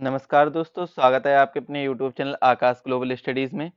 नमस्कार दोस्तों स्वागत है आपके अपने YouTube channel Akash global studies में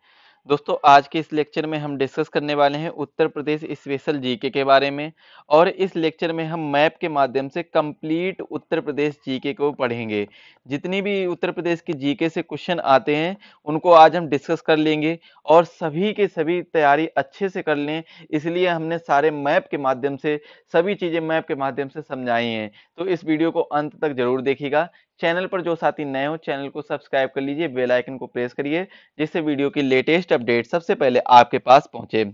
दोस्तों आज के इस लेक्चर में हम डिस्कस करने वाले हैं उत्तर प्रदेश स्पेशल जीके के बारे में और इस लेक्चर में हम मैप के माध्यम से कंप्लीट उत्तर प्रदेश जीके को पढ़ेंगे जितनी भी उत्तर प्रदेश की जीके से क्वेश्चन आते हैं उनको आज हम डिस्कस कर लेंगे और सभी के सभी तैयारी अच्छे से कर लें इसलिए हमने सारे मैप के माध्यम से सभी चीज़ें मैप के माध्यम से समझाई हैं तो इस वीडियो को अंत तक जरूर देखिएगा चैनल पर जो साथी नए हो चैनल को सब्सक्राइब कर लीजिए बेल आइकन को प्रेस करिए जिससे वीडियो की लेटेस्ट अपडेट सबसे पहले आपके पास पहुंचे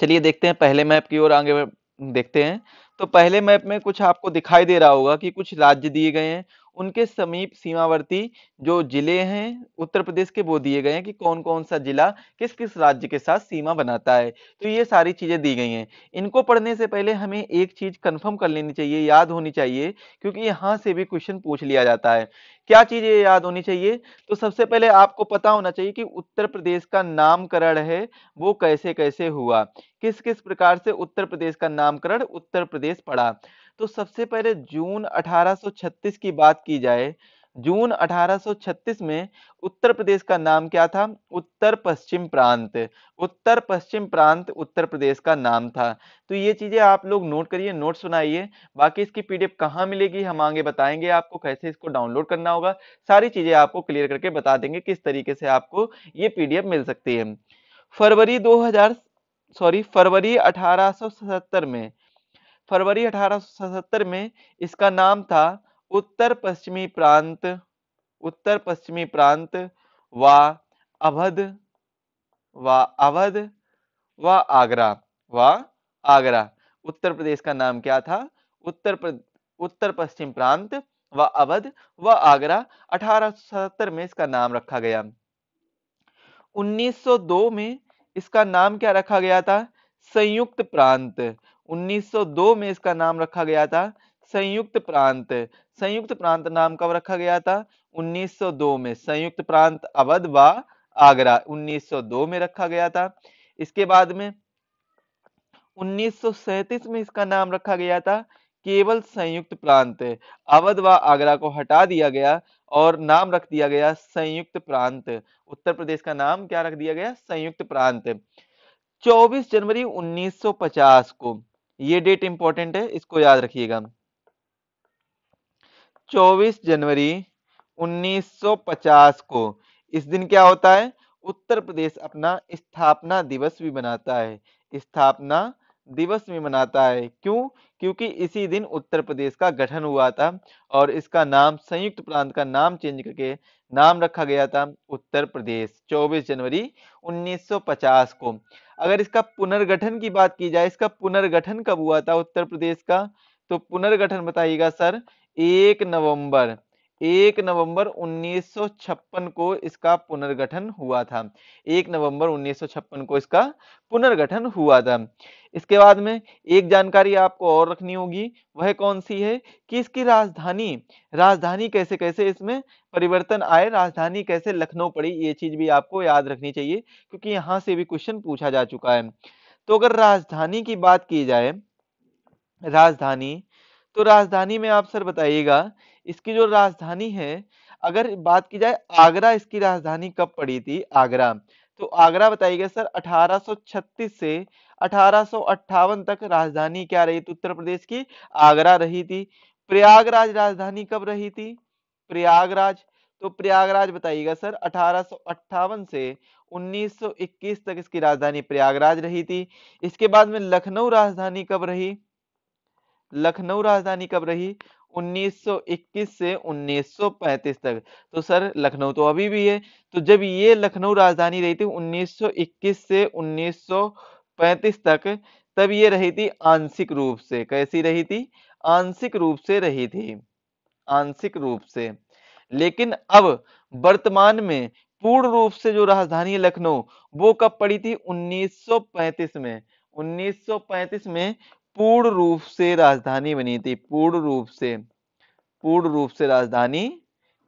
चलिए देखते हैं पहले मैप की ओर आगे देखते हैं तो पहले मैप में कुछ आपको दिखाई दे रहा होगा कि कुछ राज्य दिए गए हैं उनके समीप सीमावर्ती जो जिले हैं उत्तर प्रदेश के वो दिए गए हैं कि कौन कौन सा जिला किस किस राज्य के साथ सीमा बनाता है तो ये सारी चीजें दी गई हैं इनको पढ़ने से पहले हमें एक चीज कंफर्म कर लेनी चाहिए याद होनी चाहिए क्योंकि यहाँ से भी क्वेश्चन पूछ लिया जाता है क्या चीजें याद होनी चाहिए तो सबसे पहले आपको पता होना चाहिए कि उत्तर प्रदेश का नामकरण है वो कैसे कैसे हुआ किस किस प्रकार से उत्तर प्रदेश का नामकरण उत्तर प्रदेश पड़ा तो सबसे पहले जून 1836 की बात की जाए जून 1836 में उत्तर प्रदेश का नाम क्या था उत्तर पश्चिम प्रांत उत्तर पश्चिम प्रांत उत्तर प्रदेश का नाम था तो ये चीजें आप लोग नोट करिए नोट सुनाइए बाकी इसकी पीडीएफ कहाँ मिलेगी हम आगे बताएंगे आपको कैसे इसको डाउनलोड करना होगा सारी चीजें आपको क्लियर करके बता देंगे किस तरीके से आपको ये पीडीएफ मिल सकती है फरवरी दो सॉरी फरवरी अठारह में फरवरी अठारह में इसका नाम था उत्तर पश्चिमी प्रांत उत्तर पश्चिमी प्रांत व अवध व अवध व आगरा व आगरा उत्तर प्रदेश का नाम क्या था उत्तर उत्तर पश्चिम प्रांत व अवध व आगरा 1870 में इसका नाम रखा गया 1902 में इसका नाम क्या रखा गया था संयुक्त प्रांत 1902 में इसका नाम रखा गया था संयुक्त प्रांत संयुक्त प्रांत नाम कब रखा गया था 1902 में संयुक्त प्रांत अवध व आगरा 1902 में रखा गया था इसके बाद में 1937 में इसका नाम रखा गया था केवल संयुक्त प्रांत अवध व आगरा को हटा दिया गया और नाम रख दिया गया संयुक्त प्रांत उत्तर प्रदेश का नाम क्या रख दिया गया संयुक्त प्रांत 24 जनवरी 1950 को ये डेट इंपॉर्टेंट है इसको याद रखिएगा चौबीस जनवरी 1950 को इस दिन क्या होता है उत्तर प्रदेश अपना स्थापना दिवस भी मनाता है स्थापना दिवस भी मनाता है क्यों क्योंकि इसी दिन उत्तर प्रदेश का गठन हुआ था और इसका नाम संयुक्त प्रांत का नाम चेंज करके नाम रखा गया था उत्तर प्रदेश 24 जनवरी 1950 को अगर इसका पुनर्गठन की बात की जाए इसका पुनर्गठन कब हुआ था उत्तर प्रदेश का तो पुनर्गठन बताइएगा सर एक नवंबर एक नवंबर 1956 को इसका पुनर्गठन हुआ था एक नवंबर 1956 को इसका पुनर्गठन हुआ था इसके बाद में एक जानकारी आपको और रखनी होगी वह कौन सी है कि इसकी राजधानी राजधानी कैसे कैसे इसमें परिवर्तन आए राजधानी कैसे लखनऊ पड़ी ये चीज भी आपको याद रखनी चाहिए क्योंकि यहाँ से भी क्वेश्चन पूछा जा चुका है तो अगर राजधानी की बात की जाए राजधानी तो राजधानी में आप सर बताइएगा इसकी जो राजधानी है अगर बात की जाए आगरा इसकी राजधानी कब पड़ी थी आगरा तो आगरा बताइएगा सर 1836 से अठारह तक राजधानी क्या रही थी उत्तर प्रदेश की आगरा रही थी प्रयागराज राजधानी कब रही थी प्रयागराज तो प्रयागराज बताइएगा सर अठारह से 1921 तक इसकी राजधानी प्रयागराज रही थी इसके बाद में लखनऊ राजधानी कब रही लखनऊ राजधानी कब रही 1921 से 1935 तक तो सर लखनऊ तो अभी भी है तो जब ये लखनऊ राजधानी रही थी 1921 से 1935 तक तब ये रही थी आंशिक रूप से कैसी रही थी आंशिक रूप से रही थी आंशिक रूप से लेकिन अब वर्तमान में पूर्ण रूप से जो राजधानी लखनऊ वो कब पड़ी थी 1935 में 1935 में पूर्ण रूप से राजधानी बनी थी पूर्ण रूप से पूर्ण रूप से राजधानी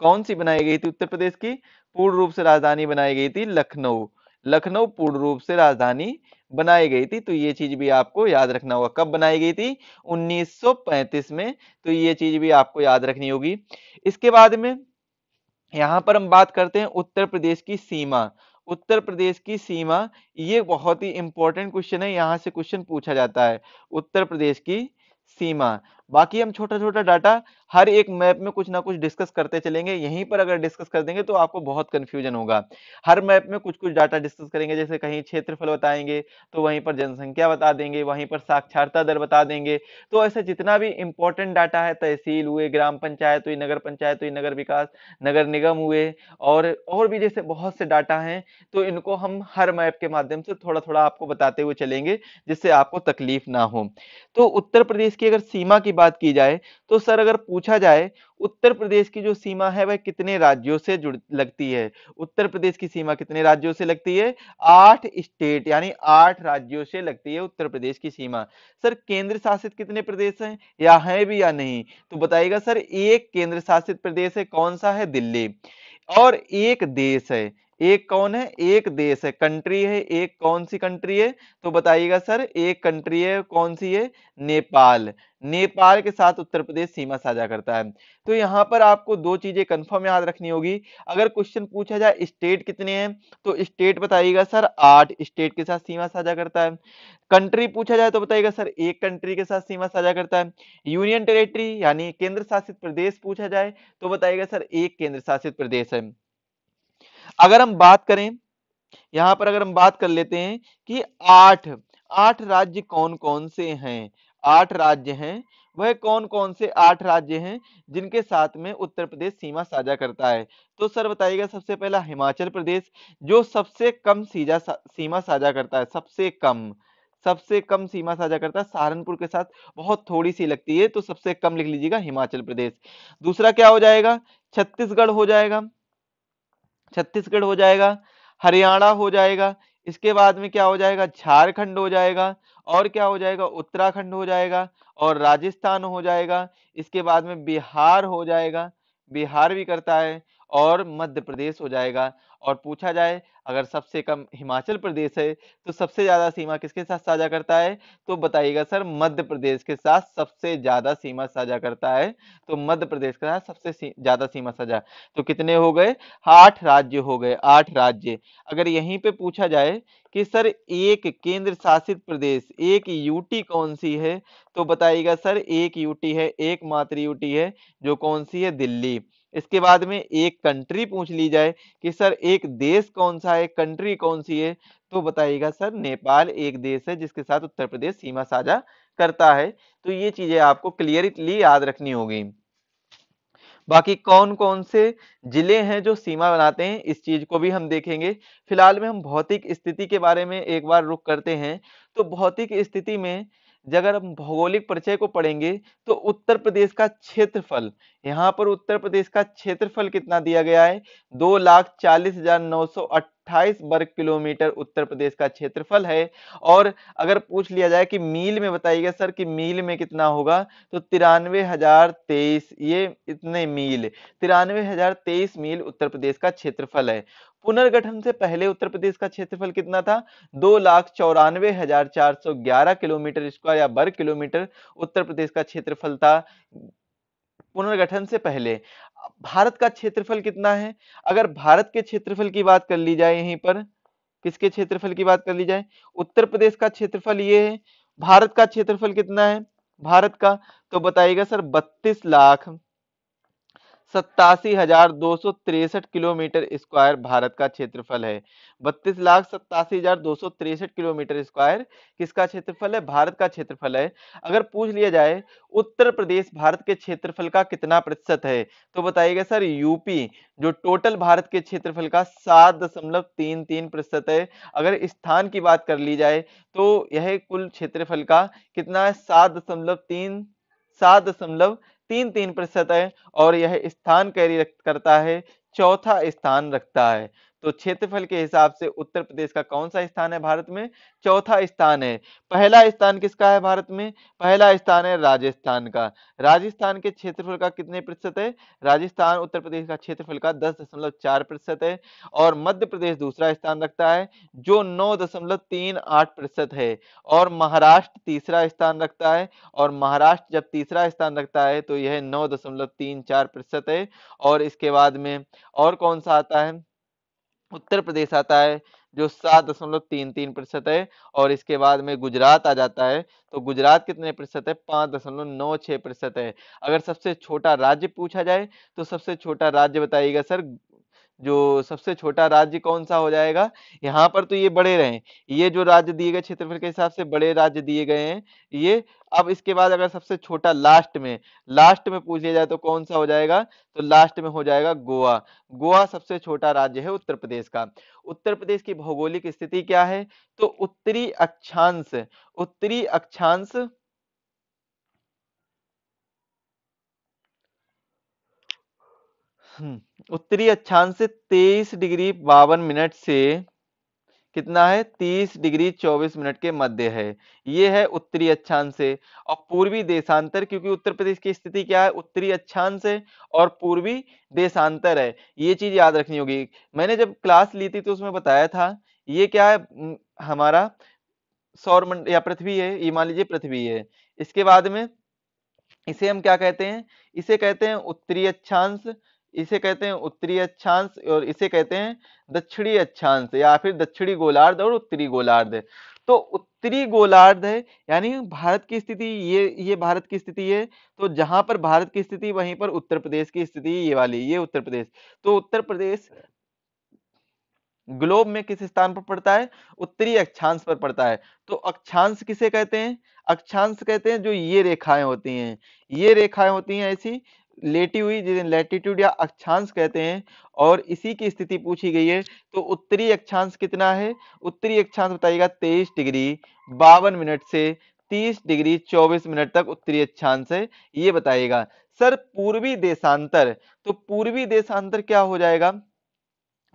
कौन सी बनाई गई थी उत्तर प्रदेश की पूर्ण रूप से राजधानी बनाई गई थी लखनऊ लखनऊ पूर्ण रूप से राजधानी बनाई गई थी तो ये चीज भी आपको याद रखना होगा कब बनाई गई थी 1935 में तो ये चीज भी आपको याद रखनी होगी इसके बाद में यहां पर हम बात करते हैं उत्तर प्रदेश की सीमा उत्तर प्रदेश की सीमा ये बहुत ही इंपॉर्टेंट क्वेश्चन है यहां से क्वेश्चन पूछा जाता है उत्तर प्रदेश की सीमा बाकी हम छोटा छोटा डाटा हर एक मैप में कुछ ना कुछ डिस्कस करते चलेंगे यहीं पर अगर डिस्कस कर देंगे तो आपको बहुत कंफ्यूजन होगा हर मैप में कुछ कुछ डाटा डिस्कस करेंगे जैसे कहीं क्षेत्रफल बताएंगे तो वहीं पर जनसंख्या बता देंगे वहीं पर साक्षरता दर बता देंगे तो ऐसा जितना भी इंपॉर्टेंट डाटा है तहसील हुए ग्राम पंचायत हुई नगर पंचायत हुई नगर विकास नगर निगम हुए और और भी जैसे बहुत से डाटा हैं तो इनको हम हर मैप के माध्यम से थोड़ा थोड़ा आपको बताते हुए चलेंगे जिससे आपको तकलीफ ना हो तो उत्तर प्रदेश की अगर सीमा की बात की जाए तो सर अगर पूछा जाए उत्तर प्रदेश की जो सीमा है वह कितने राज्यों से जुड़ लगती है उत्तर प्रदेश की सीमा कितने राज्यों से लगती है आठ स्टेट यानी आठ राज्यों से लगती है उत्तर प्रदेश की सीमा सर केंद्र शासित कितने प्रदेश हैं या है भी या नहीं तो बताइएगा सर एक केंद्र शासित प्रदेश है कौन सा है दिल्ली और एक देश है एक कौन है एक देश है कंट्री है एक कौन सी कंट्री है तो बताइएगा सर एक कंट्री है कौन सी है नेपाल नेपाल के साथ उत्तर प्रदेश सीमा साझा करता है तो यहाँ पर आपको दो चीजें कंफर्म याद रखनी होगी अगर क्वेश्चन पूछा जाए स्टेट कितने हैं तो स्टेट बताइएगा सर आठ स्टेट के साथ सीमा साझा करता है कंट्री पूछा जाए तो बताइएगा सर एक कंट्री के साथ सीमा साझा करता है यूनियन टेरेटरी यानी केंद्र शासित प्रदेश पूछा जाए तो बताइएगा सर एक केंद्र शासित प्रदेश है अगर हम बात करें यहां पर अगर हम बात कर लेते हैं कि आठ आठ राज्य कौन कौन से हैं आठ राज्य हैं वह कौन कौन से आठ राज्य हैं जिनके साथ में उत्तर प्रदेश सीमा साझा करता है तो सर बताइएगा सबसे पहला हिमाचल प्रदेश जो सबसे कम सीजा सा, सीमा साझा करता है सबसे कम सबसे कम सीमा साझा करता है सहारनपुर के साथ बहुत थोड़ी सी लगती है तो सबसे कम लिख लीजिएगा हिमाचल प्रदेश दूसरा क्या हो जाएगा छत्तीसगढ़ हो जाएगा छत्तीसगढ़ हो जाएगा हरियाणा हो जाएगा इसके बाद में क्या हो जाएगा झारखंड हो जाएगा और क्या हो जाएगा उत्तराखंड हो जाएगा और राजस्थान हो जाएगा इसके बाद में बिहार हो जाएगा बिहार भी करता है और मध्य प्रदेश हो जाएगा और पूछा जाए अगर सबसे कम हिमाचल प्रदेश है तो सबसे ज्यादा सीमा किसके साथ साझा करता है तो बताइएगा सर मध्य प्रदेश के साथ सबसे ज्यादा सीमा साझा करता है तो मध्य प्रदेश के साथ सबसे ज्यादा सीमा साझा तो कितने हो गए आठ राज्य हो गए आठ राज्य अगर यहीं पे पूछा जाए कि सर एक केंद्र शासित प्रदेश एक यूटी कौन सी है तो बताइएगा सर एक यूटी है एकमात्र यूटी है जो कौन सी है दिल्ली इसके बाद में एक कंट्री पूछ ली जाए कि सर एक देश कौन सा है कंट्री कौन सी है तो बताइएगा सर नेपाल एक देश है जिसके साथ उत्तर प्रदेश सीमा साझा करता है तो ये चीजें आपको क्लियरली याद रखनी होगी बाकी कौन कौन से जिले हैं जो सीमा बनाते हैं इस चीज को भी हम देखेंगे फिलहाल में हम भौतिक स्थिति के बारे में एक बार रुख करते हैं तो भौतिक स्थिति में अगर हम भौगोलिक परिचय को पढ़ेंगे तो उत्तर प्रदेश का क्षेत्रफल यहाँ पर उत्तर प्रदेश का क्षेत्रफल कितना दिया गया है दो लाख चालीस हजार नौ सौ अट्ठाईस वर्ग किलोमीटर उत्तर प्रदेश का क्षेत्रफल है और अगर पूछ लिया जाए कि मील में बताइएगा सर कि मील में कितना होगा तो तिरानवे हजार तेईस ये इतने मील तिरानवे हजार तेईस मील उत्तर प्रदेश का क्षेत्रफल है पुनर्गठन से पहले उत्तर प्रदेश का क्षेत्रफल कितना था दो लाख चौरानवे हजार चार सौ ग्यारह किलोमीटर स्क्वायर या वर्ग किलोमीटर उत्तर प्रदेश का क्षेत्रफल था पुनर्गठन से पहले भारत का क्षेत्रफल कितना है अगर भारत के क्षेत्रफल की बात कर ली जाए यहीं पर किसके क्षेत्रफल की बात कर ली जाए उत्तर प्रदेश का क्षेत्रफल ये है भारत का क्षेत्रफल कितना है भारत का तो बताइएगा सर बत्तीस लाख सत्तासी हजार दो सौ तिरसठ किलोमीटर स्क्वायर भारत का क्षेत्रफल है बत्तीस लाख सत्तासी हजार दो सौ तिरसठ किलोमीटर स्क्वायर किसका क्षेत्रफल है भारत का क्षेत्रफल है अगर पूछ लिया जाए उत्तर प्रदेश भारत के क्षेत्रफल का कितना प्रतिशत है तो बताइएगा सर यूपी जो टोटल भारत के क्षेत्रफल का सात दशमलव तीन तीन प्रतिशत है अगर स्थान की बात कर ली जाए तो यह कुल क्षेत्रफल का कितना है सात दशमलव तीन सात दशमलव तीन तीन प्रतिशत है और यह स्थान कैरी करता है चौथा स्थान रखता है तो क्षेत्रफल के हिसाब से उत्तर प्रदेश का कौन सा स्थान है भारत में चौथा स्थान है पहला स्थान किसका है भारत में पहला स्थान है राजस्थान का राजस्थान के क्षेत्रफल का कितने प्रतिशत है राजस्थान उत्तर प्रदेश का क्षेत्रफल का दस दशमलव चार प्रतिशत है और मध्य प्रदेश दूसरा स्थान रखता है जो नौ दशमलव तीन आठ प्रतिशत है और महाराष्ट्र तीसरा स्थान रखता है और महाराष्ट्र जब तीसरा स्थान रखता है तो यह नौ दशमलव तीन चार प्रतिशत है और इसके बाद में और कौन सा आता है उत्तर प्रदेश आता है जो सात दशमलव तीन तीन प्रतिशत है और इसके बाद में गुजरात आ जाता है तो गुजरात कितने प्रतिशत है पाँच दशमलव नौ छः प्रतिशत है अगर सबसे छोटा राज्य पूछा जाए तो सबसे छोटा राज्य बताइएगा सर जो सबसे छोटा राज्य कौन सा हो जाएगा यहाँ पर तो ये बड़े रहे ये जो राज्य दिए गए क्षेत्रफल के हिसाब से बड़े राज्य दिए गए हैं ये अब इसके बाद अगर सबसे छोटा लास्ट में लास्ट में पूछ लिया जाए तो कौन सा हो जाएगा तो लास्ट में हो जाएगा गोवा गोवा सबसे छोटा राज्य है उत्तर प्रदेश का उत्तर प्रदेश की भौगोलिक स्थिति क्या है तो उत्तरी अक्षांश उत्तरी अक्षांश हम्म उत्तरी अक्षांश से 23 डिग्री बावन मिनट से कितना है 30 डिग्री 24 मिनट के मध्य है ये है उत्तरी अक्षांश से और पूर्वी देशांतर क्योंकि उत्तर प्रदेश की स्थिति क्या है उत्तरी अक्षांश है और पूर्वी देशांतर है ये चीज याद रखनी होगी मैंने जब क्लास ली थी तो उसमें बताया था ये क्या है हमारा सौर या पृथ्वी है ये मान लीजिए पृथ्वी है इसके बाद में इसे हम क्या कहते हैं इसे कहते हैं उत्तरी अक्षांश इसे कहते हैं उत्तरी अक्षांश और इसे कहते हैं दक्षिणी अक्षांश या फिर दक्षिणी गोलार्ध और उत्तरी गोलार्ध तो उत्तरी गोलार्ध है यानी भारत की स्थिति ये ये भारत की स्थिति है तो जहां पर भारत की स्थिति वहीं पर उत्तर प्रदेश की स्थिति ये वाली ये उत्तर प्रदेश तो उत्तर प्रदेश ग्लोब में किस स्थान पर पड़ता है उत्तरी अक्षांश पर पड़ता है तो अक्षांश किसे कहते हैं अक्षांश कहते हैं जो ये रेखाएं होती हैं ये रेखाएं होती हैं ऐसी लेटी हुई जिन्हें लैटिट्यूड या अक्षांश कहते हैं और इसी की स्थिति पूछी गई है तो उत्तरी अक्षांश कितना है उत्तरी अक्षांश बताइएगा तेईस डिग्री बावन मिनट से तीस डिग्री चौबीस मिनट तक उत्तरी अक्षांश है ये बताइएगा सर पूर्वी देशांतर तो पूर्वी देशांतर क्या हो जाएगा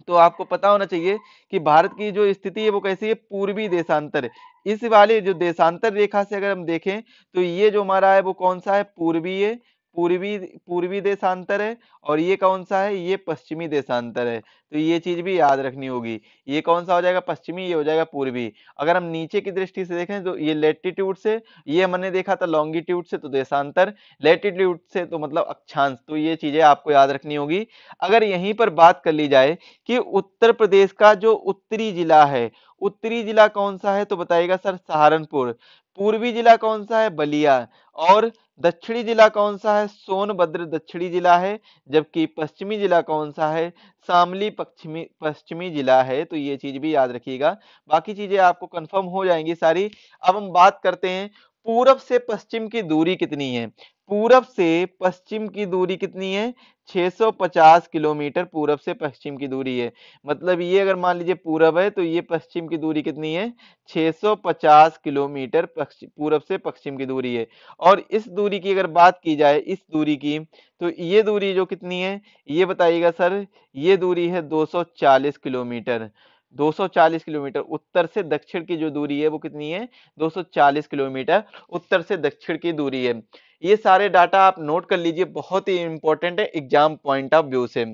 तो आपको पता होना चाहिए कि भारत की जो स्थिति है वो कैसी है पूर्वी देशांतर इस वाले जो देशांतर रेखा से अगर हम देखें तो ये जो हमारा है वो कौन सा है पूर्वी है पूर्वी पूर्वी देशांतर है और ये कौन सा है ये पश्चिमी देशांतर है तो ये चीज भी याद रखनी होगी ये कौन सा हो जाएगा पश्चिमी ये हो जाएगा पूर्वी अगर हम नीचे की दृष्टि से देखें तो ये लेटिट्यूड से ये हमने देखा था लॉन्गिट्यूड से तो देशांतर लेटिट्यूड से तो मतलब अक्षांश तो ये चीजें आपको याद रखनी होगी अगर यहीं पर बात कर ली जाए कि उत्तर प्रदेश का जो उत्तरी जिला है उत्तरी जिला कौन सा है तो बताइएगा सर सहारनपुर पूर्वी जिला कौन सा है बलिया और दक्षिणी जिला कौन सा है सोनभद्र दक्षिणी जिला है जबकि पश्चिमी जिला कौन सा है शामली पश्चिमी पश्चिमी जिला है तो ये चीज भी याद रखिएगा बाकी चीजें आपको कंफर्म हो जाएंगी सारी अब हम बात करते हैं पूरब से पश्चिम की दूरी कितनी है पूरब से पश्चिम की दूरी कितनी है 650 किलोमीटर पूरब से पश्चिम की दूरी है मतलब ये अगर मान लीजिए पूरब है तो ये पश्चिम की दूरी कितनी है 650 किलोमीटर पूरब से पश्चिम की दूरी है और इस दूरी की अगर बात की जाए इस दूरी की तो ये दूरी जो कितनी है ये बताइएगा सर ये दूरी है दो किलोमीटर 240 किलोमीटर उत्तर से दक्षिण की जो दूरी है वो कितनी है 240 किलोमीटर उत्तर से दक्षिण की दूरी है ये सारे डाटा आप नोट कर लीजिए बहुत ही इंपॉर्टेंट है एग्जाम पॉइंट ऑफ व्यू से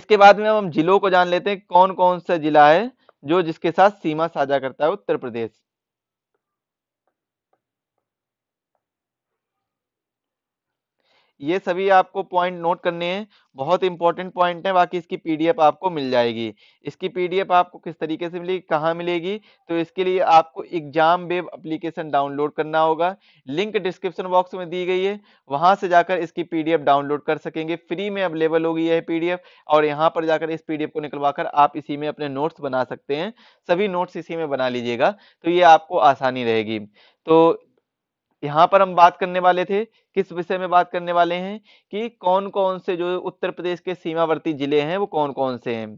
इसके बाद में हम जिलों को जान लेते हैं कौन कौन सा जिला है जो जिसके साथ सीमा साझा करता है उत्तर प्रदेश ये सभी आपको पॉइंट नोट करने हैं बहुत इंपॉर्टेंट पॉइंट है बाकी इसकी पीडीएफ आपको मिल जाएगी इसकी पीडीएफ आपको किस तरीके से मिलेगी कहाँ मिलेगी तो इसके लिए आपको एग्जाम वेब अप्लीकेशन डाउनलोड करना होगा लिंक डिस्क्रिप्शन बॉक्स में दी गई है वहां से जाकर इसकी पीडीएफ डाउनलोड कर सकेंगे फ्री में अवेलेबल होगी यह पीडीएफ और यहाँ पर जाकर इस पीडीएफ को निकलवा कर आप इसी में अपने नोट्स बना सकते हैं सभी नोट्स इसी में बना लीजिएगा तो ये आपको आसानी रहेगी तो यहाँ पर हम बात करने वाले थे किस विषय में बात करने वाले हैं कि कौन कौन से जो उत्तर प्रदेश के सीमावर्ती जिले हैं वो कौन कौन से हैं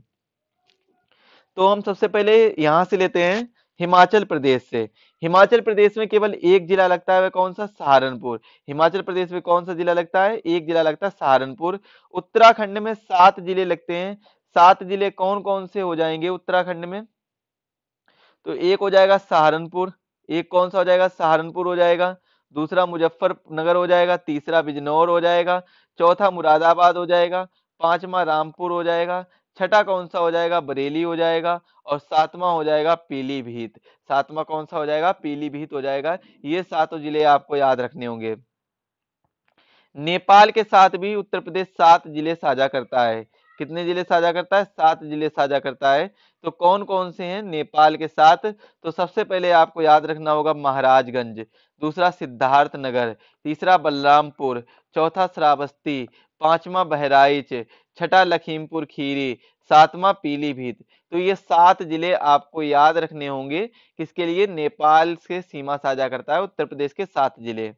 तो हम सबसे पहले यहाँ से लेते हैं हिमाचल प्रदेश से हिमाचल प्रदेश में केवल एक जिला लगता है वह कौन सा सहारनपुर हिमाचल प्रदेश में कौन सा जिला लगता है एक जिला लगता है सहारनपुर उत्तराखंड में सात जिले लगते हैं सात जिले कौन कौन से हो जाएंगे उत्तराखंड में तो एक हो जाएगा सहारनपुर एक कौन सा हो जाएगा सहारनपुर हो जाएगा दूसरा मुजफ्फरनगर हो जाएगा तीसरा बिजनौर हो जाएगा चौथा मुरादाबाद हो जाएगा पांचवा रामपुर हो जाएगा छठा कौन सा हो जाएगा बरेली हो जाएगा और सातवां हो जाएगा पीलीभीत सातवां कौन सा हो जाएगा पीलीभीत हो जाएगा ये सातों जिले आपको याद रखने होंगे नेपाल के साथ भी उत्तर प्रदेश सात जिले साझा करता है कितने जिले साझा करता है सात जिले साझा करता है तो कौन कौन से हैं नेपाल के साथ तो सबसे पहले आपको याद रखना होगा महाराजगंज दूसरा सिद्धार्थ नगर तीसरा बलरामपुर चौथा श्रावस्ती पांचवा बहराइच छठा लखीमपुर खीरी सातवां पीलीभीत तो ये सात जिले आपको याद रखने होंगे किसके लिए नेपाल से सीमा साझा करता है उत्तर प्रदेश के सात जिले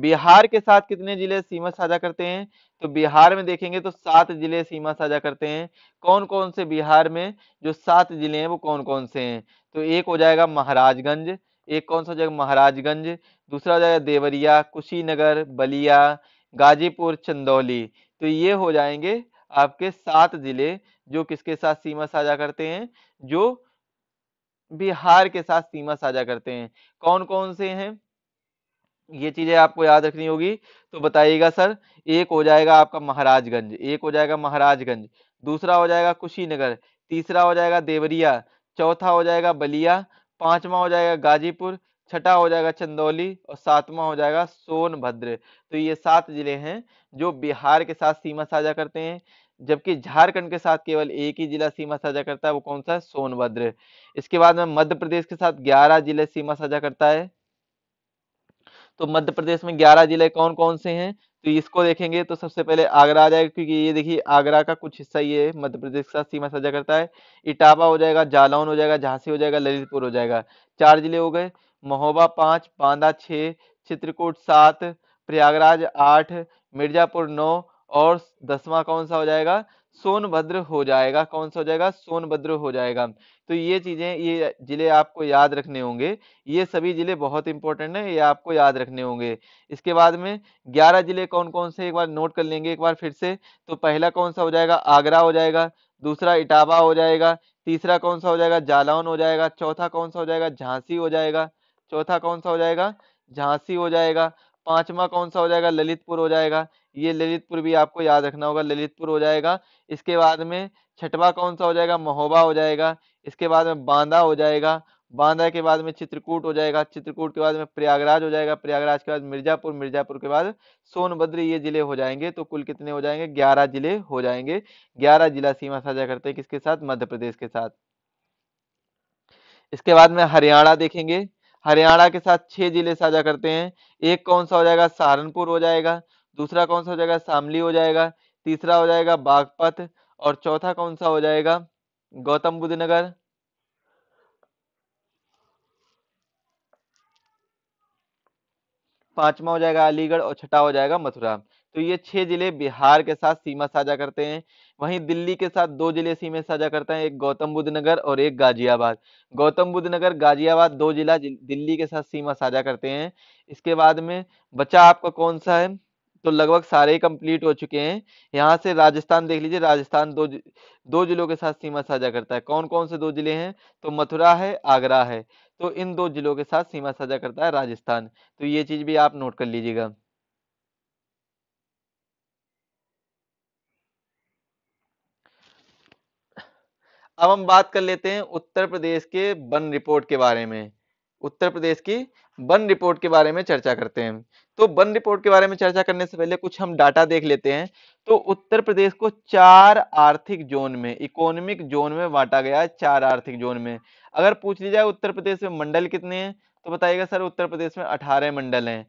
बिहार के साथ कितने जिले सीमा साझा करते हैं तो बिहार में देखेंगे तो सात जिले सीमा साझा करते हैं कौन कौन से बिहार में जो सात जिले हैं वो कौन कौन से हैं तो एक हो जाएगा महाराजगंज एक कौन सा हो जाएगा महाराजगंज दूसरा हो जाएगा देवरिया कुशीनगर बलिया गाजीपुर चंदौली तो ये हो जाएंगे आपके सात जिले जो किसके साथ सीमा साझा करते हैं जो बिहार के साथ सीमा साझा करते हैं कौन कौन से हैं ये चीजें आपको याद रखनी होगी तो बताइएगा सर एक हो जाएगा आपका महाराजगंज एक हो जाएगा महाराजगंज दूसरा हो जाएगा कुशीनगर तीसरा हो जाएगा देवरिया चौथा हो जाएगा बलिया पांचवा हो जाएगा गाजीपुर छठा हो जाएगा चंदौली और सातवां हो जाएगा सोनभद्र तो ये सात जिले हैं जो बिहार के साथ सीमा साझा करते हैं जबकि झारखंड के साथ केवल एक ही जिला सीमा साझा करता है वो कौन सा है सोनभद्र इसके बाद में मध्य प्रदेश के साथ ग्यारह जिले सीमा साझा करता है तो मध्य प्रदेश में ग्यारह जिले कौन कौन से हैं तो इसको देखेंगे तो सबसे पहले आगरा आ जाएगा क्योंकि ये देखिए आगरा का कुछ हिस्सा ये मध्य प्रदेश का सीमा साझा करता है इटावा हो जाएगा जालौन हो जाएगा झांसी हो जाएगा ललितपुर हो जाएगा चार जिले हो गए महोबा पाँच बांदा छः चित्रकूट सात प्रयागराज आठ मिर्जापुर नौ और दसवां कौन सा हो जाएगा सोनभद्र हो जाएगा कौन सा हो जाएगा सोनभद्र हो जाएगा तो ये चीजें ये जिले आपको याद रखने होंगे ये सभी जिले बहुत इंपॉर्टेंट है ये आपको याद रखने होंगे इसके बाद में 11 जिले कौन कौन से एक बार नोट कर लेंगे एक बार फिर से तो पहला कौन सा हो जाएगा आगरा हो जाएगा दूसरा इटावा हो जाएगा तीसरा कौन सा हो जाएगा जालौन हो जाएगा चौथा कौन सा हो जाएगा झांसी हो जाएगा चौथा कौन सा हो जाएगा झांसी हो जाएगा पांचवा कौन सा हो जाएगा ललितपुर हो जाएगा ये ललितपुर भी आपको याद रखना होगा ललितपुर हो जाएगा इसके बाद में छठवा कौन सा हो जाएगा महोबा हो जाएगा इसके बाद में बांदा हो जाएगा बांदा के बाद में चित्रकूट हो जाएगा चित्रकूट के बाद में प्रयागराज हो जाएगा प्रयागराज के बाद मिर्जापुर मिर्जापुर के बाद सोनभद्र ये जिले हो जाएंगे तो कुल कितने हो जाएंगे ग्यारह जिले हो जाएंगे ग्यारह जिला सीमा साझा करते हैं किसके साथ मध्य प्रदेश के साथ इसके बाद में हरियाणा देखेंगे हरियाणा के साथ छह जिले साझा करते हैं एक कौन सा हो जाएगा सहारनपुर हो जाएगा दूसरा कौन सा हो जाएगा शामली हो जाएगा तीसरा हो जाएगा बागपत और चौथा कौन सा हो जाएगा गौतम बुद्ध नगर पांचवा हो जाएगा अलीगढ़ और छठा हो जाएगा मथुरा तो ये छह जिले बिहार के साथ सीमा साझा करते हैं वहीं दिल्ली के साथ दो जिले सीमा साझा करते हैं एक गौतम बुद्ध नगर और एक गाजियाबाद गौतम बुद्ध नगर गाजियाबाद दो जिला दिल्ली के साथ सीमा साझा करते हैं इसके बाद में बचा आपका कौन सा है तो लगभग सारे कंप्लीट हो चुके हैं यहाँ से राजस्थान देख लीजिए राजस्थान दो दो जिलों के साथ सीमा साझा करता है कौन कौन से दो जिले हैं तो मथुरा है आगरा है तो इन दो जिलों के साथ सीमा साझा करता है राजस्थान तो ये चीज भी आप नोट कर लीजिएगा अब हम बात कर लेते हैं उत्तर प्रदेश के बन रिपोर्ट के बारे में उत्तर प्रदेश की बन रिपोर्ट के बारे में चर्चा करते हैं तो बन रिपोर्ट के बारे में चर्चा करने से पहले कुछ हम डाटा देख लेते हैं तो उत्तर प्रदेश को चार आर्थिक जोन में इकोनॉमिक जोन में बांटा गया है चार आर्थिक जोन में अगर पूछ लिया जाए उत्तर प्रदेश में मंडल कितने हैं तो बताइएगा सर उत्तर प्रदेश में अठारह मंडल हैं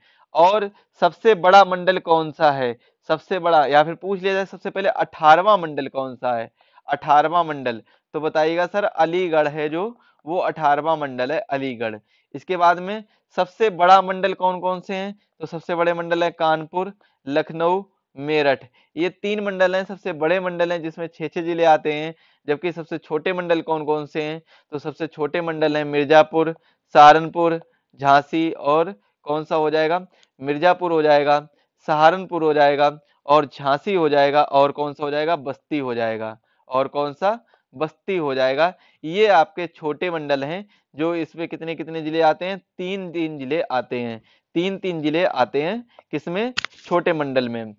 और सबसे बड़ा मंडल कौन सा है सबसे बड़ा या फिर पूछ लिया जाए सबसे पहले अठारवा मंडल कौन सा है अठारवा मंडल तो बताइएगा सर अलीगढ़ है जो वो अठारवा मंडल है अलीगढ़ इसके बाद में सबसे बड़ा मंडल कौन कौन से हैं तो सबसे बड़े मंडल है कानपुर लखनऊ मेरठ ये तीन मंडल हैं सबसे बड़े मंडल हैं जिसमें छह छह जिले आते हैं जबकि सबसे छोटे मंडल कौन कौन से हैं तो सबसे छोटे मंडल हैं मिर्जापुर सहारनपुर झांसी और कौन सा हो जाएगा मिर्जापुर हो जाएगा सहारनपुर हो जाएगा और झांसी हो जाएगा और कौन सा हो जाएगा बस्ती हो जाएगा और कौन सा बस्ती हो जाएगा ये आपके छोटे मंडल हैं जो इसमें कितने कितने जिले आते हैं तीन तीन जिले आते हैं तीन तीन जिले आते हैं किसमें छोटे मंडल में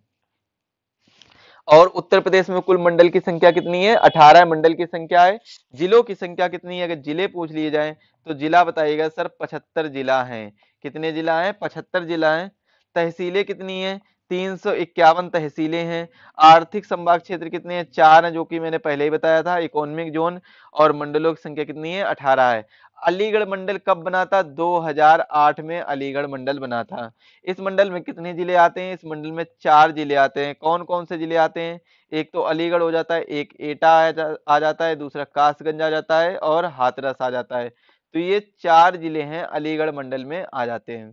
और उत्तर प्रदेश में कुल मंडल की संख्या कितनी है अठारह मंडल की संख्या है जिलों की संख्या कितनी है अगर जिले पूछ लिए जाए तो जिला बताइएगा सर पचहत्तर जिला है कितने जिला है पचहत्तर जिला है तहसीलें कितनी है तीन सौ इक्यावन तहसीलें हैं आर्थिक संभाग क्षेत्र कितने हैं चार हैं जो कि मैंने पहले ही बताया था इकोनॉमिक जोन और मंडलों की संख्या कितनी है अठारह है अलीगढ़ मंडल कब बना था 2008 में अलीगढ़ मंडल बना था इस मंडल में कितने जिले आते हैं इस मंडल में चार जिले आते हैं कौन कौन से जिले आते हैं एक तो अलीगढ़ हो जाता है एक एटा आ, जा, आ जाता है दूसरा कासगंज आ जाता है और हाथरस आ जाता है तो ये चार जिले हैं अलीगढ़ मंडल में आ जाते हैं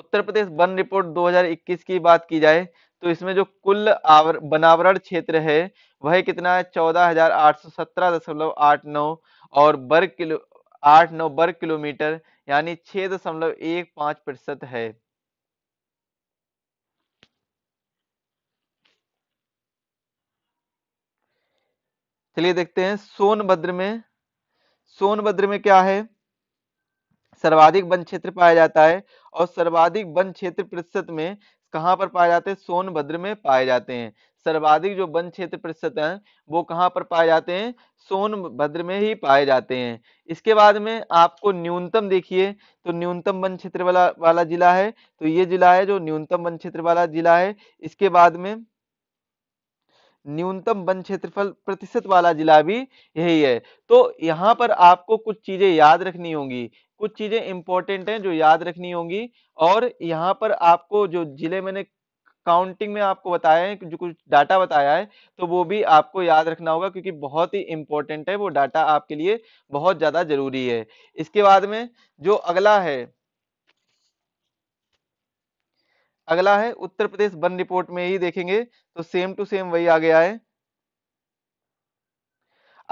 उत्तर प्रदेश वन रिपोर्ट 2021 की बात की जाए तो इसमें जो कुल आवर बनावरण क्षेत्र है वह कितना है चौदह हजार आठ सौ सत्रह दशमलव आठ नौ और वर्ग किलो आठ नौ वर्ग किलोमीटर यानी छह दशमलव एक पांच प्रतिशत है चलिए देखते हैं सोनभद्र में सोनभद्र में क्या है सर्वाधिक वन क्षेत्र पाया जाता है और सर्वाधिक वन क्षेत्र प्रतिशत में कहाँ पर पाए जाते हैं सोनभद्र में पाए जाते हैं सर्वाधिक जो वन क्षेत्र प्रतिशत है वो कहाँ पर पाए जाते हैं सोनभद्र में ही पाए जाते हैं इसके बाद में आपको न्यूनतम देखिए तो न्यूनतम वन क्षेत्र वाला वाला जिला है तो ये जिला है जो न्यूनतम वन क्षेत्र वाला जिला है इसके बाद में न्यूनतम वन क्षेत्रफल प्रतिशत वाला जिला भी यही है तो यहाँ पर आपको कुछ चीजें याद रखनी होंगी कुछ चीजें इंपॉर्टेंट हैं जो याद रखनी होंगी और यहाँ पर आपको जो जिले मैंने काउंटिंग में आपको बताया है जो कुछ डाटा बताया है तो वो भी आपको याद रखना होगा क्योंकि बहुत ही इंपॉर्टेंट है वो डाटा आपके लिए बहुत ज्यादा जरूरी है इसके बाद में जो अगला है अगला है उत्तर प्रदेश वन रिपोर्ट में ही देखेंगे तो सेम टू सेम वही आ गया है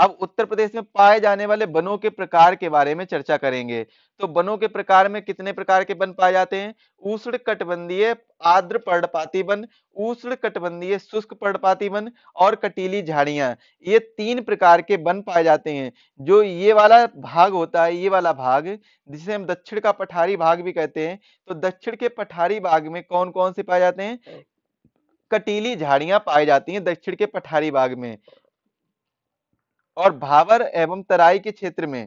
अब उत्तर प्रदेश में पाए जाने वाले वनों के प्रकार के बारे में चर्चा करेंगे तो वनों के प्रकार में कितने प्रकार के वन पाए जाते हैं उष्ण कटबंधीय आद्र पर्णपाती वन उष्ण कटबंधीय शुष्क पर्णपाती वन और कटीली झाड़ियां ये तीन प्रकार के वन पाए जाते हैं जो ये वाला भाग होता है ये वाला भाग जिसे हम दक्षिण का पठारी भाग भी कहते हैं तो दक्षिण के पठारी भाग में कौन कौन से पाए जाते हैं हाँ। कटीली झाड़ियां पाई जाती हैं दक्षिण के पठारी भाग में और भावर एवं तराई के क्षेत्र में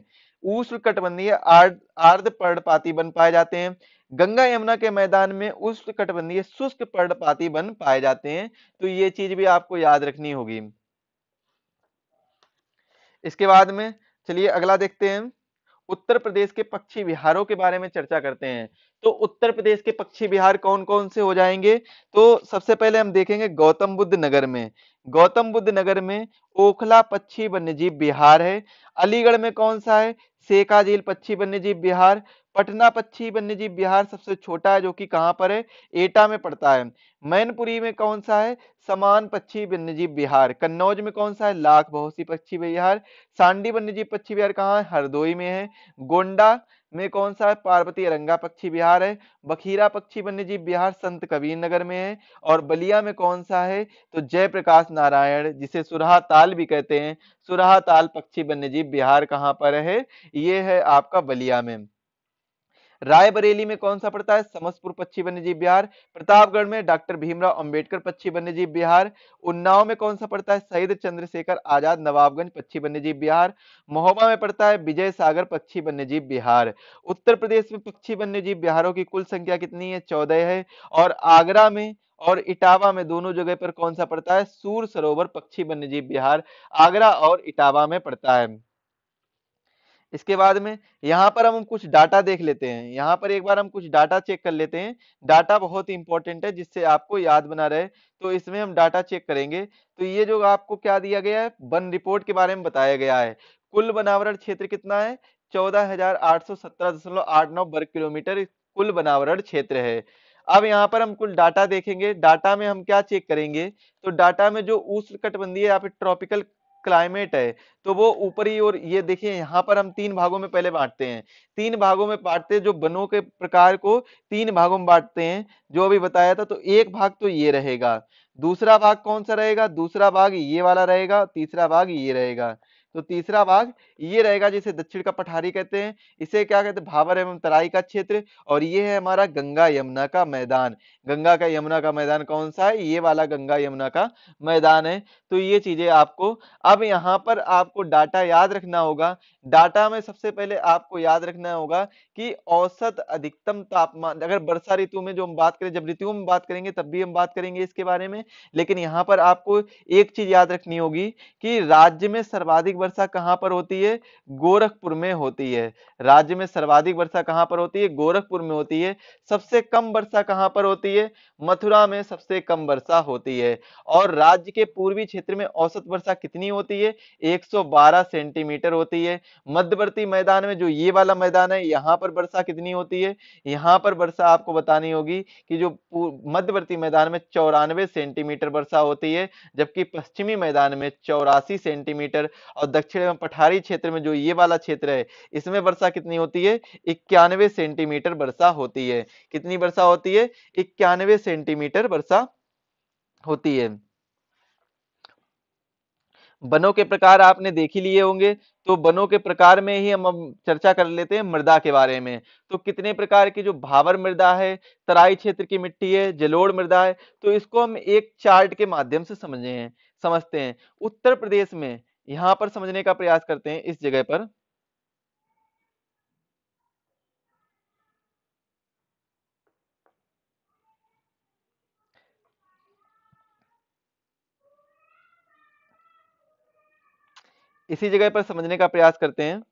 उष्ण कटबंधीय आर्द, पर्णपाती बन पाए जाते हैं गंगा यमुना के मैदान में उष्ण कटबंधीय शुष्क पर्णपाती बन पाए जाते हैं तो ये चीज भी आपको याद रखनी होगी इसके बाद में चलिए अगला देखते हैं उत्तर प्रदेश के पक्षी विहारों के बारे में चर्चा करते हैं तो उत्तर प्रदेश के पक्षी विहार कौन कौन से हो जाएंगे तो सबसे पहले हम देखेंगे गौतम बुद्ध नगर में गौतम बुद्ध नगर में ओखला पक्षी वन्यजीव बिहार है अलीगढ़ में कौन सा है सेका झील पक्षी वन्यजीव बिहार पटना पक्षी वन्य जीव बिहार सबसे छोटा है जो कि कहाँ पर है एटा में पड़ता है मैनपुरी में कौन सा है समान पक्षी वन्यजीव बिहार कन्नौज में कौन सा है लाख बहुसी पक्षी बिहार सांडी वन्यजीव पक्षी बिहार कहाँ है हरदोई में है गोंडा में कौन सा है पार्वती अरंगा पक्षी बिहार है बखीरा पक्षी वन्यजीव बिहार संत कबीर नगर में है और बलिया में कौन सा है तो जयप्रकाश नारायण जिसे सुरहा ताल भी कहते हैं सुरहा ताल पक्षी वन्यजीव बिहार कहाँ पर है ये है आपका बलिया में रायबरेली में कौन सा पड़ता है समस्तपुर पक्षी वन्यजीव बिहार प्रतापगढ़ में डॉक्टर भीमराव अंबेडकर पक्षी वन्यजीव बिहार उन्नाव में कौन सा पड़ता है शहीद चंद्रशेखर आजाद नवाबगंज पक्षी वन्यजीव बिहार महोबा में पड़ता है विजय सागर पक्षी वन्यजीव बिहार उत्तर प्रदेश में पक्षी वन्यजीव बिहारों की कुल संख्या कितनी है चौदह है और आगरा में और इटावा में दोनों जगह पर कौन सा पड़ता है सूर सरोवर पक्षी वन्यजीव बिहार आगरा और इटावा में पड़ता है इसके बाद में यहाँ पर हम कुछ डाटा देख लेते हैं यहाँ पर एक बार हम कुछ डाटा चेक कर लेते हैं डाटा बहुत ही इंपॉर्टेंट है जिससे आपको याद बना रहे तो इसमें हम डाटा चेक करेंगे तो ये जो आपको क्या दिया गया है वन रिपोर्ट के बारे में बताया गया है कुल बनावरण क्षेत्र कितना है चौदह वर्ग किलोमीटर कुल बनावरण क्षेत्र है अब यहाँ पर हम कुल डाटा देखेंगे डाटा में हम क्या चेक करेंगे तो डाटा में जो उष्ण कटबंधीय या फिर ट्रॉपिकल क्लाइमेट है तो वो ऊपरी और ये देखिए यहाँ पर हम तीन भागों में पहले बांटते हैं तीन भागों में बांटते जो बनों के प्रकार को तीन भागों में बांटते हैं जो अभी बताया था तो एक भाग तो ये रहेगा दूसरा भाग कौन सा रहेगा दूसरा भाग ये वाला रहेगा तीसरा भाग ये रहेगा तो तीसरा भाग ये रहेगा जिसे दक्षिण का पठारी कहते हैं इसे क्या कहते हैं भावर एवं तराई का क्षेत्र और ये है हमारा गंगा यमुना का मैदान गंगा का यमुना का मैदान कौन सा है ये वाला गंगा यमुना का मैदान है तो ये चीजें आपको अब यहाँ पर आपको डाटा याद रखना होगा डाटा में सबसे पहले आपको याद रखना होगा कि औसत अधिकतम तापमान अगर वर्षा ऋतु में जो हम बात करें जब ऋतु में बात करेंगे तब भी हम बात करेंगे इसके बारे में लेकिन यहाँ पर आपको एक चीज याद रखनी होगी कि राज्य में सर्वाधिक वर्षा कहाँ पर होती है गोरखपुर में होती है राज्य में सर्वाधिक वर्षा कहाँ पर होती है गोरखपुर में होती है सबसे कम वर्षा कहाँ पर होती है मथुरा में सबसे कम वर्षा होती है और राज्य के पूर्वी क्षेत्र में औसत वर्षा कितनी होती है 112 सेंटीमीटर होती है मध्यवर्ती मैदान में जो ये वाला मैदान है यहाँ पर वर्षा कितनी होती है यहाँ पर वर्षा आपको बतानी होगी कि जो मध्यवर्ती मैदान में चौरानवे सेंटीमीटर वर्षा होती है जबकि पश्चिमी मैदान में चौरासी सेंटीमीटर और दक्षिण एवं पठारी क्षेत्र में जो ये वाला क्षेत्र है इसमें वर्षा कितनी होती है इक्यानवे सेंटीमीटर वर्षा होती है कितनी वर्षा होती है इक्यानवे सेंटीमीटर वर्षा होती है बनों के प्रकार आपने देख ही लिए होंगे तो बनों के प्रकार में ही हम अब चर्चा कर लेते हैं मृदा के बारे में तो कितने प्रकार की जो भावर मृदा है तराई क्षेत्र की मिट्टी है जलोड़ मृदा है तो इसको हम एक चार्ट के माध्यम से समझे हैं समझते हैं उत्तर प्रदेश में यहां पर समझने का प्रयास करते हैं इस जगह पर इसी जगह पर समझने का प्रयास करते हैं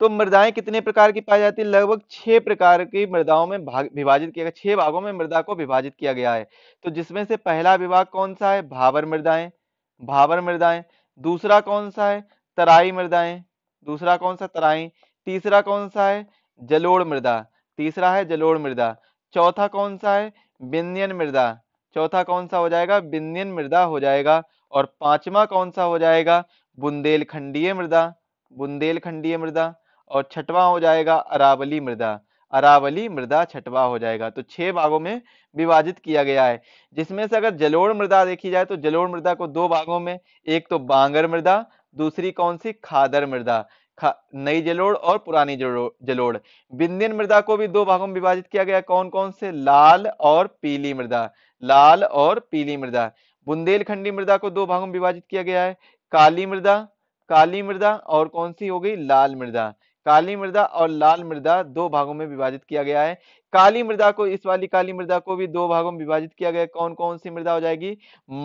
तो मृदाएं कितने प्रकार की पाई जाती है लगभग छह प्रकार की मृदाओं में भाग विभाजित किया गया छह भागों में मृदा को विभाजित किया गया है तो जिसमें से पहला विभाग कौन सा है भावर मृदाएं भावर मृदाएं दूसरा कौन सा है तराई मृदाएं दूसरा कौन सा तराई तीसरा कौन सा है जलोड़ मृदा तीसरा है जलोड़ मृदा चौथा कौन सा है बिन्यन मृदा चौथा कौन सा हो जाएगा बिन्यन मृदा हो जाएगा और पांचवा कौन सा हो जाएगा बुंदेलखंडीय मृदा बुंदेलखंडीय मृदा और छठवा हो जाएगा अरावली मृदा अरावली मृदा छठवा हो जाएगा तो छह भागों में विभाजित किया गया है जिसमें से अगर जलोड़ मृदा देखी जाए तो जलोड़ मृदा को दो भागों में एक तो बांगर मृदा दूसरी कौन सी खादर मृदा नई जलोड़ और पुरानी जलोड़ विंध्यन मृदा को भी दो भागों में विभाजित किया गया कौन कौन से लाल और पीली मृदा लाल और पीली मृदा बुंदेलखंडी मृदा को दो भागों में विभाजित किया गया है काली मृदा काली मृदा और कौन सी हो गई लाल मृदा काली मृदा और लाल मृदा दो भागों में विभाजित किया गया है काली मृदा को इस वाली काली मृदा को भी दो भागों में विभाजित किया गया है कौन कौन सी मृदा हो जाएगी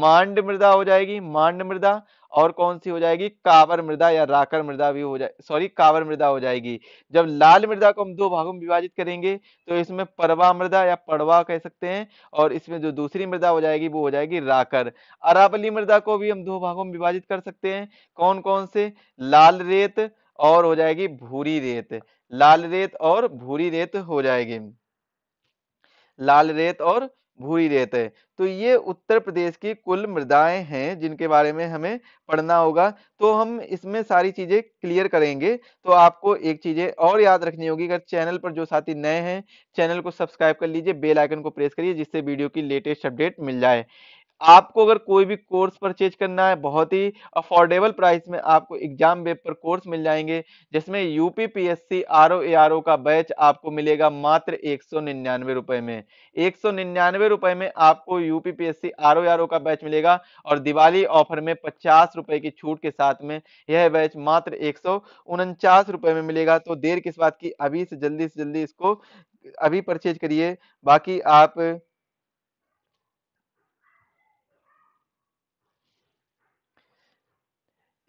मांड मृदा हो जाएगी मांड मृदा और कौन सी हो जाएगी कावर मृदा या राकर मृदा भी हो जाए सॉरी कावर मृदा हो जाएगी जब लाल मृदा को हम दो भागों में विभाजित करेंगे तो इसमें परवा मृदा या पड़वा कह सकते हैं और इसमें जो दूसरी मृदा हो जाएगी वो हो जाएगी राकर अरावली मृदा को भी हम दो भागों में विभाजित कर सकते हैं कौन कौन से लाल रेत और हो जाएगी भूरी रेत लाल रेत और भूरी रेत हो जाएगी लाल रेत और भूरी रेत है तो ये उत्तर प्रदेश की कुल मृदाएं हैं जिनके बारे में हमें पढ़ना होगा तो हम इसमें सारी चीजें क्लियर करेंगे तो आपको एक चीजें और याद रखनी होगी अगर चैनल पर जो साथी नए हैं चैनल को सब्सक्राइब कर लीजिए बेल आइकन को प्रेस करिए जिससे वीडियो की लेटेस्ट अपडेट मिल जाए आपको अगर कोई भी कोर्स परचेज करना है बहुत ही अफोर्डेबल प्राइस में आपको एग्जाम वेब पर कोर्स मिल जाएंगे जिसमें UP P S C R O A का बैच आपको मिलेगा मात्र एक सौ निन्यानवे रुपए में एक सौ निन्यानवे रुपए में आपको UP P S C R O R O का बैच मिलेगा और दिवाली ऑफर में पचास रुपए की छूट के साथ में यह बैच मात्र एक सौ उनचास रुपए में मिलेगा तो देर किस बात की अभी से जल्दी से जल्दी इसको अभी परचेज करिए बाकी आप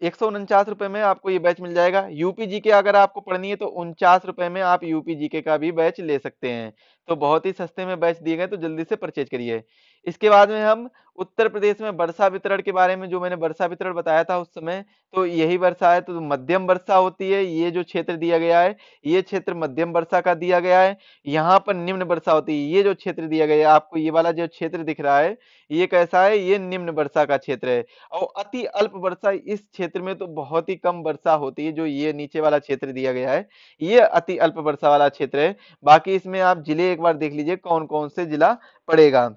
एक सौ उनचास रुपए में आपको ये बैच मिल जाएगा यूपी जी के अगर आपको पढ़नी है तो उनचास रुपए में आप यूपी जी के का भी बैच ले सकते हैं तो बहुत ही सस्ते में बैच दिए गए तो जल्दी से परचेज करिए इसके बाद में हम उत्तर प्रदेश में वर्षा वितरण के बारे में जो मैंने वर्षा वितरण बताया था उस समय तो यही वर्षा है तो मध्यम वर्षा होती है ये जो क्षेत्र दिया गया है ये क्षेत्र मध्यम वर्षा का दिया गया है यहाँ पर निम्न वर्षा होती है ये जो क्षेत्र दिया गया है आपको ये वाला जो क्षेत्र दिख रहा है ये कैसा है ये निम्न वर्षा का क्षेत्र है और अति अल्प वर्षा इस क्षेत्र में तो बहुत ही कम वर्षा होती है जो ये नीचे वाला क्षेत्र दिया गया है ये अति अल्प वर्षा वाला क्षेत्र है बाकी इसमें आप जिले एक बार देख लीजिए कौन कौन से जिला पड़ेगा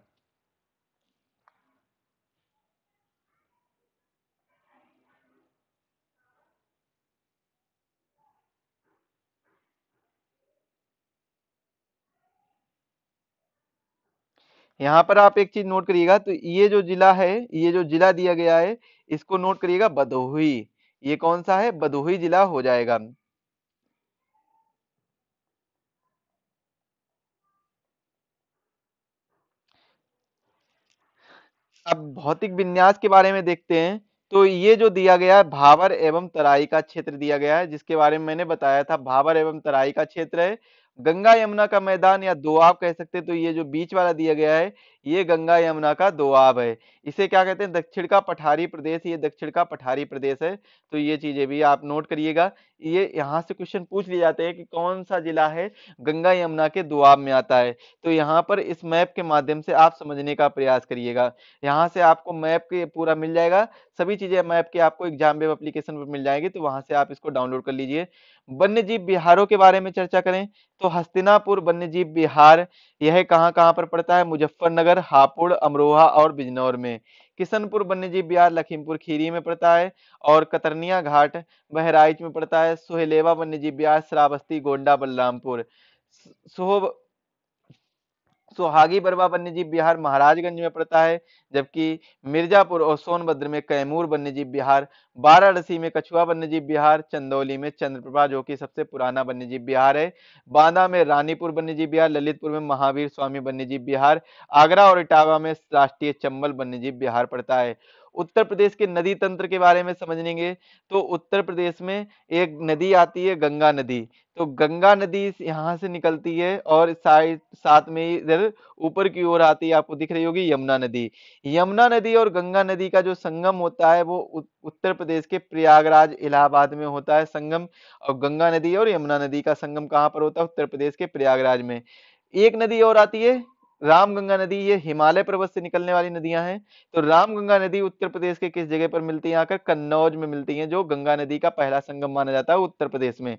यहाँ पर आप एक चीज नोट करिएगा तो ये जो जिला है ये जो जिला दिया गया है इसको नोट करिएगा बदोही ये कौन सा है बदोही जिला हो जाएगा अब भौतिक विन्यास के बारे में देखते हैं तो ये जो दिया गया है भावर एवं तराई का क्षेत्र दिया गया है जिसके बारे में मैंने बताया था भावर एवं तराई का क्षेत्र है गंगा यमुना का मैदान या दोआब कह सकते हैं तो ये जो बीच वाला दिया गया है ये गंगा यमुना का दोआब है इसे क्या कहते हैं दक्षिण का पठारी प्रदेश ये दक्षिण का पठारी प्रदेश है तो ये चीजें भी आप नोट करिएगा ये यहाँ से क्वेश्चन पूछ लिए जाते हैं कि कौन सा जिला है गंगा यमुना के दोआब में आता है तो यहाँ पर इस मैप के माध्यम से आप समझने का प्रयास करिएगा यहाँ से आपको मैप के पूरा मिल जाएगा सभी चीजें मैप के आपको एग्जाम वेब अप्लीकेशन पर मिल जाएंगी तो वहां से आप इसको डाउनलोड कर लीजिए जीव बिहारों के बारे में चर्चा करें तो हस्तिनापुर वन्यजीव बिहार यह कहाँ कहाँ पर पड़ता है मुजफ्फरनगर हापुड़ अमरोहा और बिजनौर में किशनपुर वन्यजीव बिहार लखीमपुर खीरी में पड़ता है और कतरनिया घाट बहराइच में पड़ता है सुहेलेवा वन्यजीव बिहार श्रावस्ती गोंडा बलरामपुर सोह सुहागी बरवा वन्यजीव बिहार महाराजगंज में पड़ता है जबकि मिर्जापुर और सोनभद्र में कैमूर वन्यजीव बिहार वाराणसी में कछुआ वन्यजीव बिहार चंदौली में चंद्रप्रभा जो कि सबसे पुराना वन्यजीव बिहार है बांदा में रानीपुर वन्यजीव बिहार ललितपुर में महावीर स्वामी वन्यजीव बिहार आगरा और इटावा में राष्ट्रीय चंबल वन्यजीव बिहार पड़ता है उत्तर प्रदेश के नदी तंत्र के बारे में समझेंगे तो उत्तर प्रदेश में एक नदी आती है गंगा नदी तो गंगा नदी यहाँ से निकलती है और साइड साथ में इधर ऊपर की ओर आती है आपको दिख रही होगी यमुना नदी यमुना नदी और गंगा नदी का जो संगम होता है वो उत्तर प्रदेश के प्रयागराज इलाहाबाद में होता है संगम और गंगा नदी और यमुना नदी का संगम कहाँ पर होता है उत्तर प्रदेश के प्रयागराज में एक नदी और आती है रामगंगा नदी ये हिमालय पर्वत से निकलने वाली नदियां हैं तो रामगंगा नदी उत्तर प्रदेश के किस जगह पर मिलती है आकर कन्नौज में मिलती है जो गंगा नदी का पहला संगम माना जाता है उत्तर प्रदेश में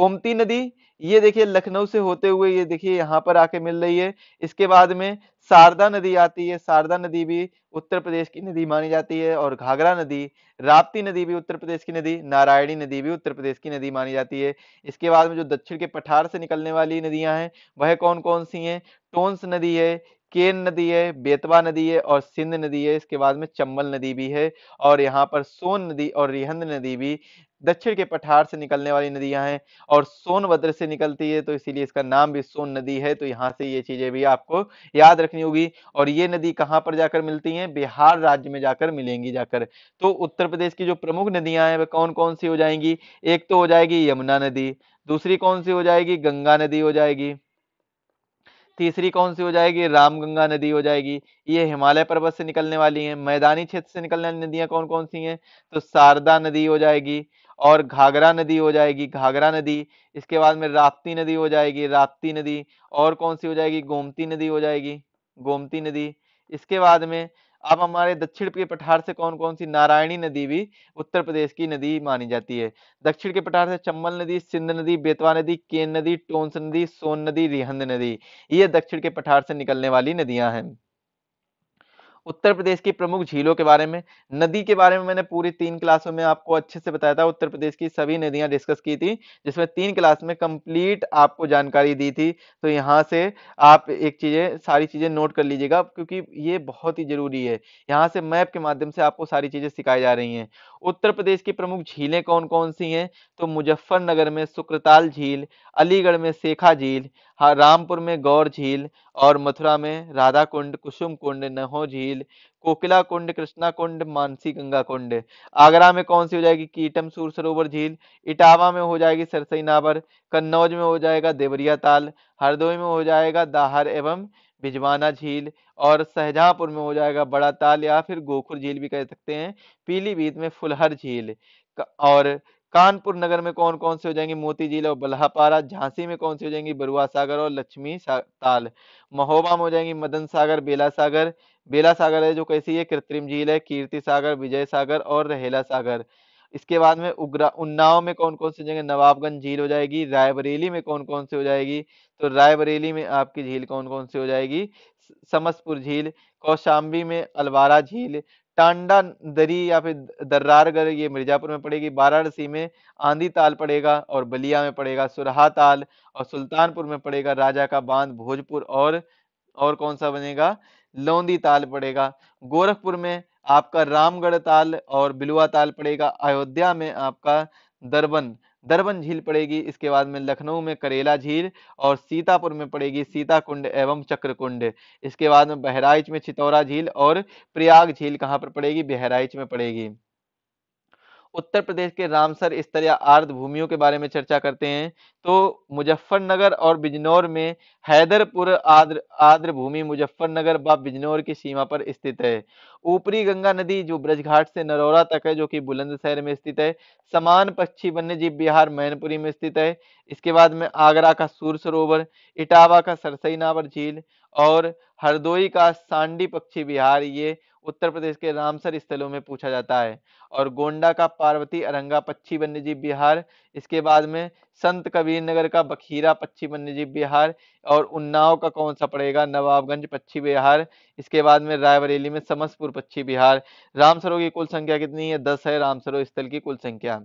गोमती नदी ये देखिए लखनऊ से होते हुए ये देखिए यहाँ पर आके मिल रही है इसके बाद में शारदा नदी आती है शारदा नदी भी उत्तर प्रदेश की नदी मानी जाती है और घाघरा नदी राप्ती नदी भी उत्तर प्रदेश की नदी नारायणी नदी भी उत्तर प्रदेश की नदी मानी जाती है इसके बाद में जो दक्षिण के पठार से निकलने वाली नदियां हैं वह कौन कौन सी हैं टोन्स नदी है केन नदी है बेतवा नदी है और सिंध नदी है इसके बाद में चंबल नदी भी है और यहाँ पर सोन नदी और रिहंद नदी भी दक्षिण के पठार से निकलने वाली नदियां हैं और सोनभद्र से निकलती है तो इसीलिए इसका नाम भी सोन नदी है तो यहाँ से ये चीजें भी आपको याद रखनी होगी और ये नदी कहाँ पर जाकर मिलती हैं बिहार राज्य में जाकर मिलेंगी जाकर तो उत्तर प्रदेश की जो प्रमुख नदियां हैं वह कौन कौन सी हो जाएंगी एक तो हो जाएगी यमुना नदी दूसरी कौन सी हो जाएगी गंगा नदी हो जाएगी तीसरी कौन सी हो जाएगी रामगंगा नदी हो जाएगी ये हिमालय पर्वत से निकलने वाली है मैदानी क्षेत्र से निकलने वाली नदियां कौन कौन सी हैं तो शारदा नदी हो जाएगी और घाघरा नदी हो जाएगी घाघरा नदी इसके बाद में राप्ती नदी हो जाएगी राप्ती नदी और कौन सी हो जाएगी गोमती नदी हो जाएगी गोमती नदी इसके बाद में अब हमारे दक्षिण के पठार से कौन कौन सी नारायणी नदी भी उत्तर प्रदेश की नदी मानी जाती है दक्षिण के पठार से चंबल नदी सिंध नदी बेतवा नदी केन नदी टोंस नदी सोन नदी रिहंद नदी ये दक्षिण के पठार से निकलने वाली नदियां हैं उत्तर प्रदेश की प्रमुख झीलों के बारे में नदी के बारे में मैंने पूरी तीन क्लासों में आपको अच्छे से बताया था उत्तर प्रदेश की सभी नदियां डिस्कस की थी जिसमें तीन क्लास में कंप्लीट आपको जानकारी दी थी तो यहाँ से आप एक चीजें सारी चीजें नोट कर लीजिएगा क्योंकि ये बहुत ही जरूरी है यहाँ से मैप के माध्यम से आपको सारी चीजें सिखाई जा रही है उत्तर प्रदेश की प्रमुख झीलें कौन कौन सी हैं तो मुजफ्फरनगर में सुक्रताल झील अलीगढ़ में शेखा झील रामपुर में गौर झील और मथुरा में राधा कुंड कुसुम कुंड नहो झील कोकिला कुंड कृष्णा कुंड मानसी गंगा कुंड आगरा में कौन सी हो जाएगी कीटम सूर सरोवर झील इटावा में हो जाएगी सरसई नावर कन्नौज में हो जाएगा देवरिया ताल हरदोई में हो जाएगा दाहर एवं भिजवाना झील और सहजापुर में हो जाएगा बड़ा ताल या फिर गोखुर झील भी कह सकते हैं पीलीभीत में फुलहर झील और कानपुर नगर में कौन कौन से हो जाएंगे मोती झील और बल्हापारा झांसी में कौन से हो जाएंगी बरुआ सागर और लक्ष्मी ताल महोबा में हो जाएंगी मदन सागर बेला सागर बेला सागर है जो कैसी है कृत्रिम झील है कीर्ति सागर विजय सागर और रहेला सागर इसके बाद में उग्रा उन्नाव में कौन कौन से जगह नवाबगंज झील हो जाएगी रायबरेली में कौन कौन सी हो जाएगी तो रायबरेली में आपकी झील कौन कौन सी हो जाएगी समसपुर झील कौशाम्बी में अलवारा झील टांडा दरी या फिर दर्रारगढ़ ये मिर्जापुर में पड़ेगी वाराणसी में आंधी ताल पड़ेगा और बलिया में पड़ेगा सुरहा ताल और सुल्तानपुर में पड़ेगा राजा का बांध भोजपुर और और कौन सा बनेगा लौंदी ताल पड़ेगा गोरखपुर में आपका रामगढ़ ताल और बिलुआ ताल पड़ेगा अयोध्या में आपका दरबन दरबन झील पड़ेगी इसके बाद में लखनऊ में करेला झील और सीतापुर में पड़ेगी सीता कुंड एवं चक्र कुंड इसके बाद में बहराइच में चितौरा झील और प्रयाग झील कहाँ पर पड़ेगी बहराइच में पड़ेगी उत्तर प्रदेश के रामसर स्तर या आर्द भूमियों के बारे में चर्चा करते हैं तो मुजफ्फरनगर और बिजनौर में हैदरपुर आद्र आद्र भूमि मुजफ्फरनगर व बिजनौर की सीमा पर स्थित है ऊपरी गंगा नदी जो ब्रजघाट से नरौरा तक है जो कि बुलंदशहर में स्थित है समान पक्षी वन्य जीव बिहार मैनपुरी में स्थित है इसके बाद में आगरा का सूर सरोवर इटावा का सरसई नावर झील और हरदोई का सांडी पक्षी बिहार ये उत्तर प्रदेश के रामसर स्थलों में पूछा जाता है और गोंडा का पार्वती अरंगा पक्षी वन्यजीव बिहार इसके बाद में संत कबीर नगर का बखीरा पक्षी वन्यजीव बिहार और उन्नाव का कौन सा पड़ेगा नवाबगंज पक्षी बिहार इसके बाद में रायबरेली में समस्तपुर पक्षी बिहार रामसरों की कुल संख्या कितनी है दस है रामसरो स्थल की कुल संख्या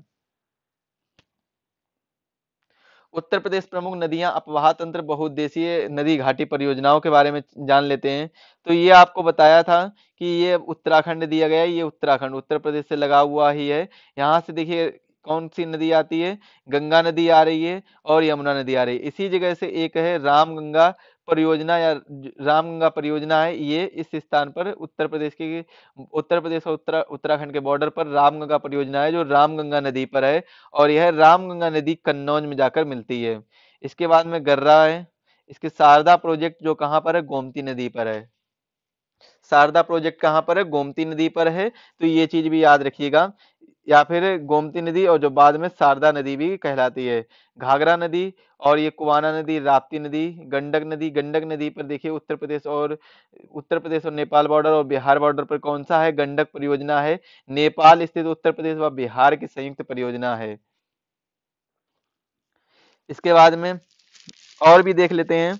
उत्तर प्रदेश प्रमुख नदियां अपवाह तंत्र बहुउद्देशीय नदी घाटी परियोजनाओं के बारे में जान लेते हैं तो ये आपको बताया था कि ये उत्तराखंड दिया गया ये उत्तराखंड उत्तर प्रदेश से लगा हुआ ही है यहाँ से देखिए कौन सी नदी आती है गंगा नदी आ रही है और यमुना नदी आ रही है इसी जगह से एक है रामगंगा परियोजना या रामगंगा परियोजना है ये इस स्थान पर उत्तर प्रदेश की उत्तर प्रदेश और उत्तरा उत्तराखंड के बॉर्डर पर रामगंगा परियोजना है जो रामगंगा नदी पर है और यह रामगंगा नदी कन्नौज में जाकर मिलती है इसके बाद में गर्रा है इसके शारदा प्रोजेक्ट जो कहाँ पर है गोमती नदी पर है शारदा प्रोजेक्ट कहाँ पर है गोमती नदी पर है तो ये चीज भी याद रखिएगा या फिर गोमती नदी और जो बाद में शारदा नदी भी कहलाती है घाघरा नदी और ये कुवाना नदी राप्ती नदी गंडक नदी गंडक नदी पर देखिए उत्तर प्रदेश और उत्तर प्रदेश और नेपाल बॉर्डर और बिहार बॉर्डर पर कौन सा है गंडक परियोजना है नेपाल स्थित उत्तर प्रदेश व बिहार की संयुक्त परियोजना है इसके बाद में और भी देख लेते हैं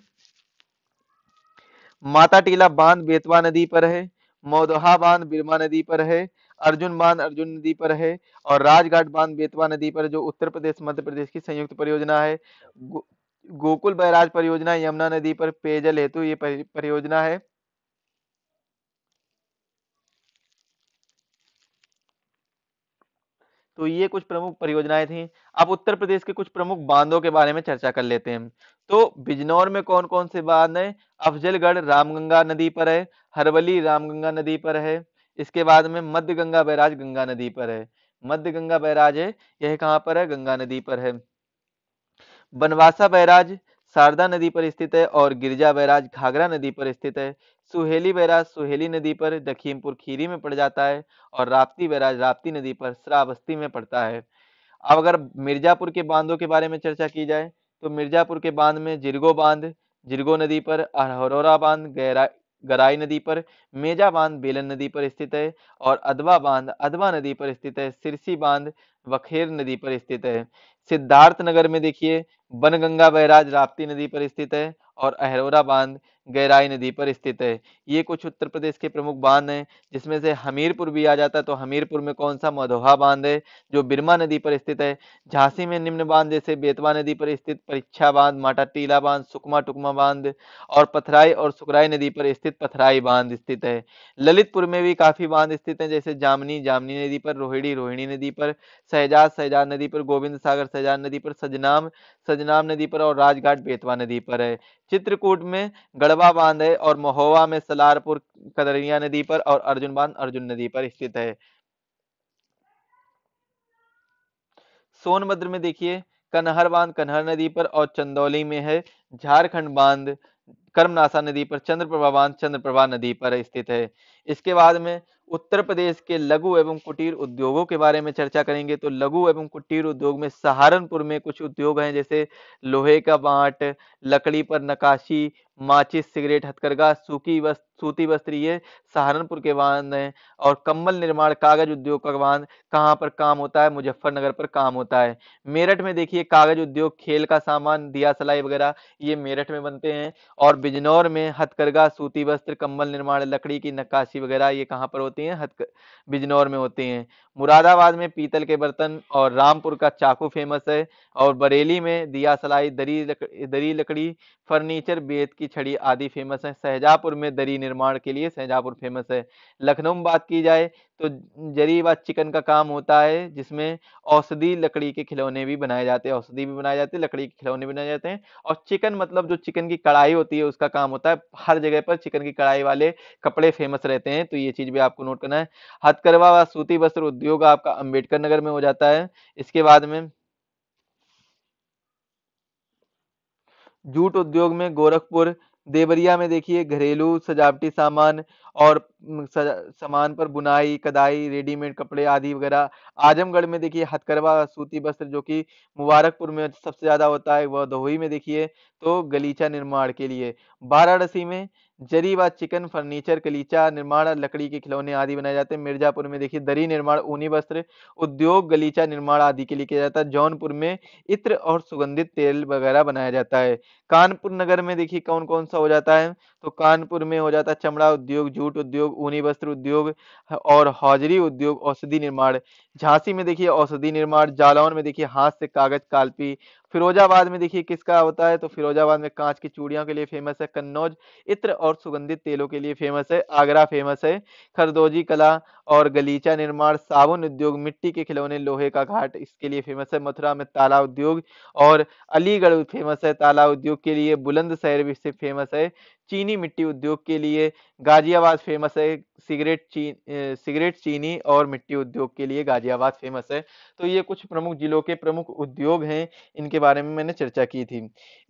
माता टीला बांध बेतवा नदी पर है मौदहा बांध बिरमा नदी पर है अर्जुन बांध अर्जुन नदी पर है और राजघाट बांध बेतवा नदी पर जो उत्तर प्रदेश मध्य प्रदेश की संयुक्त परियोजना है गो, गोकुल बैराज परियोजना यमुना नदी पर पेयजल हेतु ये परियोजना है तो ये कुछ प्रमुख परियोजनाएं थी अब उत्तर प्रदेश के कुछ प्रमुख बांधों के बारे में चर्चा कर लेते हैं तो बिजनौर में कौन कौन से बांध है अफजलगढ़ रामगंगा नदी पर है हरवली रामगंगा नदी पर है इसके बाद में मध्य गंगा बैराज गंगा नदी पर है मध्य गंगा बैराज है यह कहाँ पर है गंगा नदी पर है बनवासा बैराज शारदा नदी पर स्थित है और गिरजा बैराज घाघरा नदी पर स्थित है सुहेली बैराज सुहेली नदी पर दखीमपुर खीरी में पड़ जाता है और राप्ती बैराज राप्ती नदी पर श्रावस्ती में पड़ता है अब अगर मिर्जापुर के बांधों के बारे में चर्चा की जाए तो मिर्जापुर के बांध में जिरगो बांध जिरगो नदी पर अरहरोरा बांध गैरा गराई नदी पर मेजा बांध बेलन नदी पर स्थित है और अदवा बांध अदवा नदी पर स्थित है सिरसी बांध वखेर नदी पर स्थित है सिद्धार्थ नगर में देखिए बनगंगा बैराज राप्ती नदी पर स्थित है और अहरोरा बांध गहराई नदी पर स्थित है ये कुछ उत्तर प्रदेश के प्रमुख बांध हैं जिसमें से हमीरपुर भी आ जाता है तो हमीरपुर में कौन सा मधोहा बांध है जो बिरमा नदी पर स्थित है झांसी में निम्न बांध जैसे बेतवा नदी पर स्थित परीक्षा बांध माटा टीला बांध सुकमा टुकमा बांध और पथराई और सुकराई नदी पर स्थित पथराई बांध स्थित है ललितपुर में भी काफी बांध स्थित है जैसे जामनी जामनी नदी पर रोहिणी रोहिणी नदी पर सहजाद सहजाद नदी पर गोविंद सागर सजान नदी पर सजनाम सजनाम नदी पर और राजघाट बेतवा नदी पर है चित्रकूट में गढ़वा बांध है और महोवा में सलारपुर कदरिया नदी पर और अर्जुन बांध अर्जुन नदी पर स्थित है सोनभद्र में देखिए कन्हर बांध कन्हर नदी पर और चंदौली में है झारखंड बांध कर्मनासा नदी पर चंद्र प्रभावान चंद्र प्रभा नदी पर स्थित है इसके बाद में उत्तर प्रदेश के लघु एवं कुटीर उद्योगों के बारे में चर्चा करेंगे तो लघु एवं कुटीर उद्योग में सहारनपुर में कुछ उद्योग हैं जैसे लोहे का बाट लकड़ी पर नकाशी माचिस सिगरेट हथकरघा सूखी वस्त सूती वस्त्र ये सहारनपुर के बांध हैं और कम्बल निर्माण कागज उद्योग का बांध कहाँ पर काम होता है मुजफ्फरनगर पर काम होता है मेरठ में देखिए कागज उद्योग खेल का सामान दिया सलाई वगैरह ये मेरठ में बनते हैं और बिजनौर में हथकरघा सूती वस्त्र कंबल निर्माण लकड़ी की नक्काशी वगैरह ये कहाँ पर होती हैं हथ बिजनौर में होती हैं मुरादाबाद में पीतल के बर्तन और रामपुर का चाकू फेमस है और बरेली में दिया सलाई दरी लक, दरी लकड़ी फर्नीचर बेत की छड़ी आदि फेमस है सहजापुर में दरी निर्माण के लिए सहजापुर फेमस है लखनऊ में बात की जाए तो जरी व चिकन का काम होता है जिसमें औषधि लकड़ी के खिलौने भी बनाए जाते हैं औषधि भी बनाए जाते हैं लकड़ी के खिलौने बनाए जाते हैं और चिकन मतलब जो चिकन की कढ़ाई होती है उसका काम होता है हर जगह पर चिकन की कढ़ाई वाले कपड़े फेमस रहते हैं तो ये चीज भी आपको नोट करना है हथकरवा व सूती वस्त्र उद्योग योग आपका अंबेडकर नगर में हो जाता है इसके बाद में जूट उद्योग में गोरखपुर देवरिया में देखिए घरेलू सजावटी सामान और सामान पर बुनाई कदाई रेडीमेड कपड़े आदि वगैरह आजमगढ़ में देखिए हथकरवा सूती वस्त्र जो कि मुबारकपुर में सबसे ज्यादा होता है वह दोही में देखिए तो गलीचा निर्माण के लिए वाराणसी में जरी व चिकन फर्नीचर गलीचा निर्माण लकड़ी के खिलौने आदि बनाए जाते हैं मिर्जापुर में देखिए दरी निर्माण ऊनी वस्त्र उद्योग गलीचा निर्माण आदि के लिए किया जाता है जौनपुर में इत्र और सुगंधित तेल वगैरह बनाया जाता है कानपुर नगर में देखिए कौन कौन सा हो जाता है तो कानपुर में हो जाता है चमड़ा उद्योग जूट उद्योग ऊनी वस्त्र उद्योग और हौजरी उद्योग औषधि निर्माण झांसी में देखिए औषधि निर्माण जालौन में देखिए हाथ से कागज कालपी फिरोजाबाद में देखिए किसका होता है तो फिरोजाबाद में कांच की चूड़ियों के लिए फेमस है कन्नौज इत्र और सुगंधित तेलों के लिए फेमस है आगरा फेमस है खरदोजी कला और गलीचा निर्माण साबुन उद्योग मिट्टी के खिलौने लोहे का घाट इसके लिए फेमस है मथुरा में ताला उद्योग और अलीगढ़ फेमस है ताला उद्योग के लिए बुलंदशहर भी इससे फेमस है चीनी मिट्टी उद्योग के लिए गाजियाबाद फेमस है सिगरेट ची सिगरेट चीनी और मिट्टी उद्योग के लिए गाजियाबाद फेमस है तो ये कुछ प्रमुख जिलों के प्रमुख उद्योग हैं इनके बारे में मैंने चर्चा की थी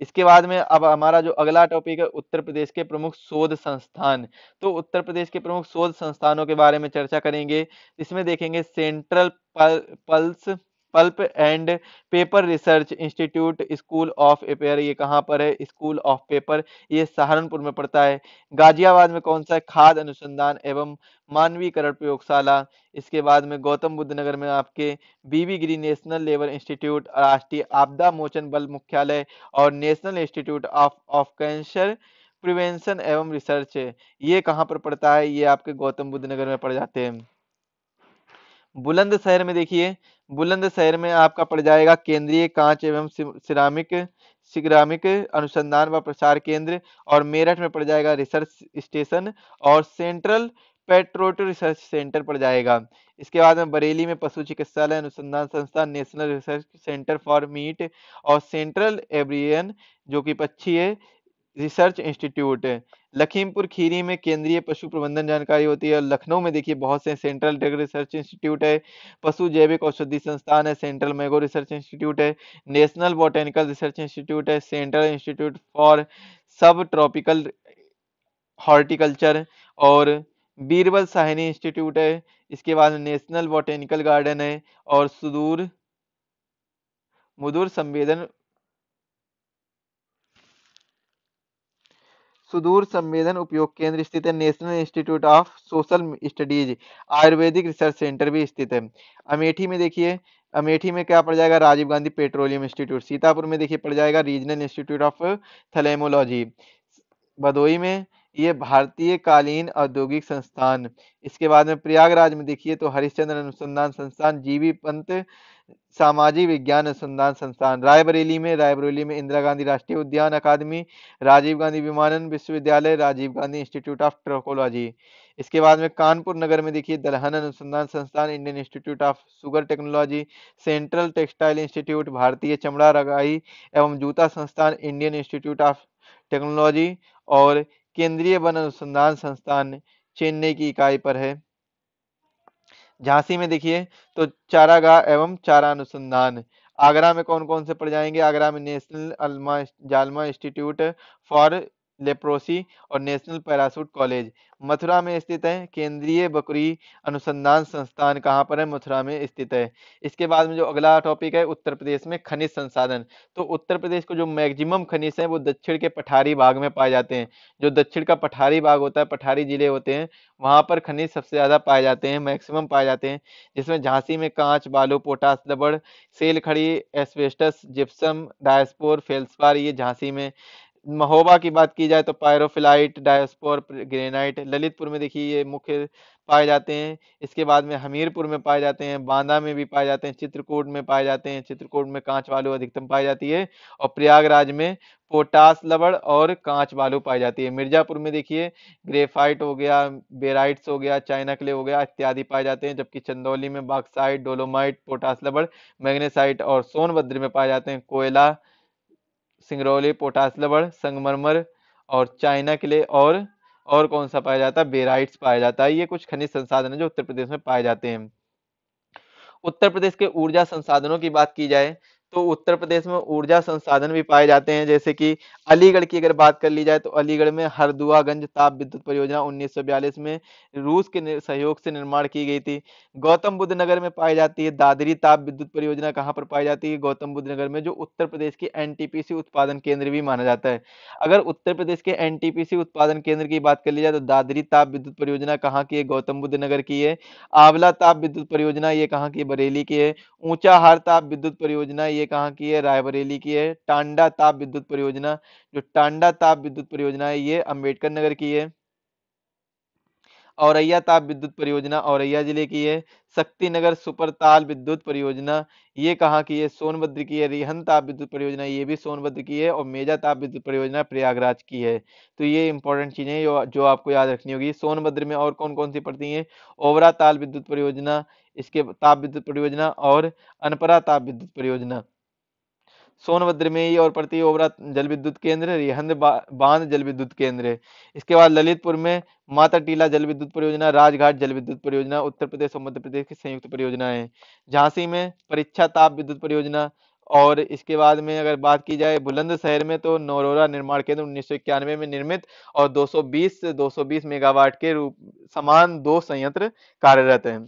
इसके बाद में अब हमारा जो अगला टॉपिक है उत्तर प्रदेश के प्रमुख शोध संस्थान तो उत्तर प्रदेश के प्रमुख शोध संस्थानों के बारे में चर्चा करेंगे इसमें देखेंगे central pulse pulp and paper research institute school of appear ये कहाँ पर है स्कूल ऑफ पेपर ये सहारनपुर में पड़ता है गाजियाबाद में कौन सा है खाद अनुसंधान एवं मानवीकरण प्रयोगशाला इसके बाद में गौतम बुद्ध नगर में आपके V V Giri national level institute राष्ट्रीय आपदा मोचन बल मुख्यालय और national institute of of cancer prevention एवं रिसर्च ये कहाँ पर पड़ता है ये आपके गौतम बुद्ध नगर में पड़ जाते हैं बुलंदशहर में देखिए बुलंदशहर में आपका पड़ जाएगा केंद्रीय कांच एवं सिरामिक सिग्रामिक अनुसंधान व प्रसार केंद्र और मेरठ में पड़ जाएगा रिसर्च स्टेशन और सेंट्रल पेट्रोट रिसर्च सेंटर पड़ जाएगा इसके बाद में बरेली में पशु चिकित्सालय अनुसंधान संस्था national research centre for meat और सेंट्रल एब्रियन जो कि पक्षी है रिसर्च इंस्टीट्यूट लखीमपुर खीरी में केंद्रीय पशु प्रबंधन जानकारी होती है और लखनऊ में देखिए बहुत से सेंट्रल डेग रिसर्च इंस्टीट्यूट है पशु जैविक औषधि संस्थान है सेंट्रल मेगो रिसर्च इंस्टीट्यूट है नेशनल बोटेनिकल रिसर्च इंस्टीट्यूट है central institute for subtropical horticulture और बीरबल साहिनी इंस्टीट्यूट है इसके बाद नेशनल बोटेनिकल गार्डन है और सुदूर मुदूर संवेदन सुदूर संवेदन उपयोग केंद्र स्थित है national institute of social studies ayurvedic research centre भी स्थित है अमेठी में देखिए अमेठी में क्या पड़ जाएगा राजीव गांधी पेट्रोलियम इंस्टीट्यूट सीतापुर में देखिए पड़ जाएगा regional institute of ophthalmology Bhadohi में ये भारतीय कालीन औद्योगिक संस्थान इसके बाद में प्रयागराज में देखिए तो हरिश्चंद्र अनुसंधान संस्थान जीवी पंत सामाजिक विज्ञान अनुसंधान संस्थान रायबरेली में रायबरेली में इंदिरा गांधी राष्ट्रीय उद्यान अकादमी राजीव गांधी विमानन विश्वविद्यालय Rajiv Gandhi institute of trichology इसके बाद में कानपुर नगर में देखिए दलहन अनुसंधान संस्थान Indian institute of sugar technology central textile institute भारतीय चमड़ा रगाई एवं जूता संस्थान इंडियन इंस्टीट्यूट ऑफ टेक्नोलॉजी और केंद्रीय वन अनुसंधान संस्थान चेन्नई की इकाई पर है झांसी में देखिए तो चारागाह एवं चारा अनुसंधान आगरा में कौन कौन से पड़ जाएंगे आगरा में नेशनल अल्मा जालमा इंस्टीट्यूट फॉर लेप्रोसी और नेशनल पैरासूट कॉलेज मथुरा में स्थित है केंद्रीय बकरी अनुसंधान संस्थान कहाँ पर है मथुरा में स्थित है इसके बाद में जो अगला टॉपिक है उत्तर प्रदेश में खनिज संसाधन तो उत्तर प्रदेश को जो मैक्सिमम खनिज है वो दक्षिण के पठारी भाग में पाए जाते हैं जो दक्षिण का पठारी भाग होता है पठारी जिले होते हैं वहाँ पर खनिज सबसे ज़्यादा पाए जाते हैं मैक्सिमम पाए जाते हैं जिसमें झांसी में कांच बालू पोटास लबड़ सेल खड़ी एस्वेस्टस जिप्सम डायस्पोर फेल्सपार ये झांसी में महोबा की बात की जाए तो पायरोफिलाइट डायस्पोर ग्रेनाइट ललितपुर में देखिए ये मुख्य पाए जाते हैं इसके बाद में हमीरपुर में पाए जाते हैं बांदा में भी पाए जाते हैं चित्रकूट में पाए जाते हैं चित्रकूट में कांच बालू अधिकतम पाई जाती है और प्रयागराज में पोटास लबड़ और कांच बालू पाई जाती है मिर्जापुर में देखिए ग्रेफाइट हो गया बेराइट्स हो गया चाइना क्ले हो गया इत्यादि पाए जाते हैं जबकि चंदौली में बाक्साइट डोलोमाइट पोटास लबड़ मैग्नेसाइट और सोनभद्र में पाए जाते हैं कोयला सिंगरौली पोटास लवण संगमरमर और चाइना के लिए और और कौन सा पाया जाता है बेराइट्स पाया जाता है ये कुछ खनिज संसाधन है जो उत्तर प्रदेश में पाए जाते हैं उत्तर प्रदेश के ऊर्जा संसाधनों की बात की जाए तो उत्तर प्रदेश में ऊर्जा संसाधन भी पाए जाते हैं जैसे कि अलीगढ़ की अगर बात कर ली जाए तो अलीगढ़ में हरदुआगंज ताप विद्युत परियोजना 1942 में रूस के सहयोग से निर्माण की गई थी गौतम बुद्ध नगर में पाई जाती है दादरी ताप विद्युत परियोजना कहाँ पर पाई जाती है गौतम बुद्ध नगर में जो उत्तर प्रदेश की एनटीपीसी उत्पादन केंद्र भी माना जाता है अगर उत्तर प्रदेश के एनटीपीसी उत्पादन केंद्र की बात कर ली जाए तो दादरी ताप विद्युत परियोजना कहाँ की है गौतम बुद्ध नगर की है आंवला ताप विद्युत परियोजना ये कहाँ की बरेली की है ऊंचा हार ताप विद्युत परियोजना ये कहाँ की है रायबरेली की है टांडा ताप विद्युत परियोजना जो टांडा ताप विद्युत परियोजना है ये अम्बेडकर नगर की है औरैया ताप विद्युत परियोजना औरैया जिले की है शक्ति नगर सुपर ताल विद्युत परियोजना ये कहाँ की है सोनभद्र की है रिहन ताप विद्युत परियोजना ये भी सोनभद्र की है और मेजा ताप विद्युत परियोजना प्रयागराज की है तो ये इंपॉर्टेंट चीजें जो, जो आपको याद रखनी होगी सोनभद्र में और कौन कौन सी पड़ती है ओवरा ताल विद्युत परियोजना इसके ताप विद्युत परियोजना और अनपरा ताप विद्युत परियोजना सोनभद्र में ही और प्रति ओवरा जल विद्युत केंद्र रिहंद बांध जल विद्युत केंद्र है इसके बाद ललितपुर में माता टीला जल विद्युत परियोजना राजघाट जल विद्युत परियोजना उत्तर प्रदेश और मध्य प्रदेश की संयुक्त परियोजना है झांसी में परीक्षा ताप विद्युत परियोजना और इसके बाद में अगर बात की जाए बुलंद शहर में तो नौरोरा निर्माण केंद्र उन्नीस में निर्मित और 220 से 220 मेगावाट के रूप समान दो संयंत्र कार्यरत हैं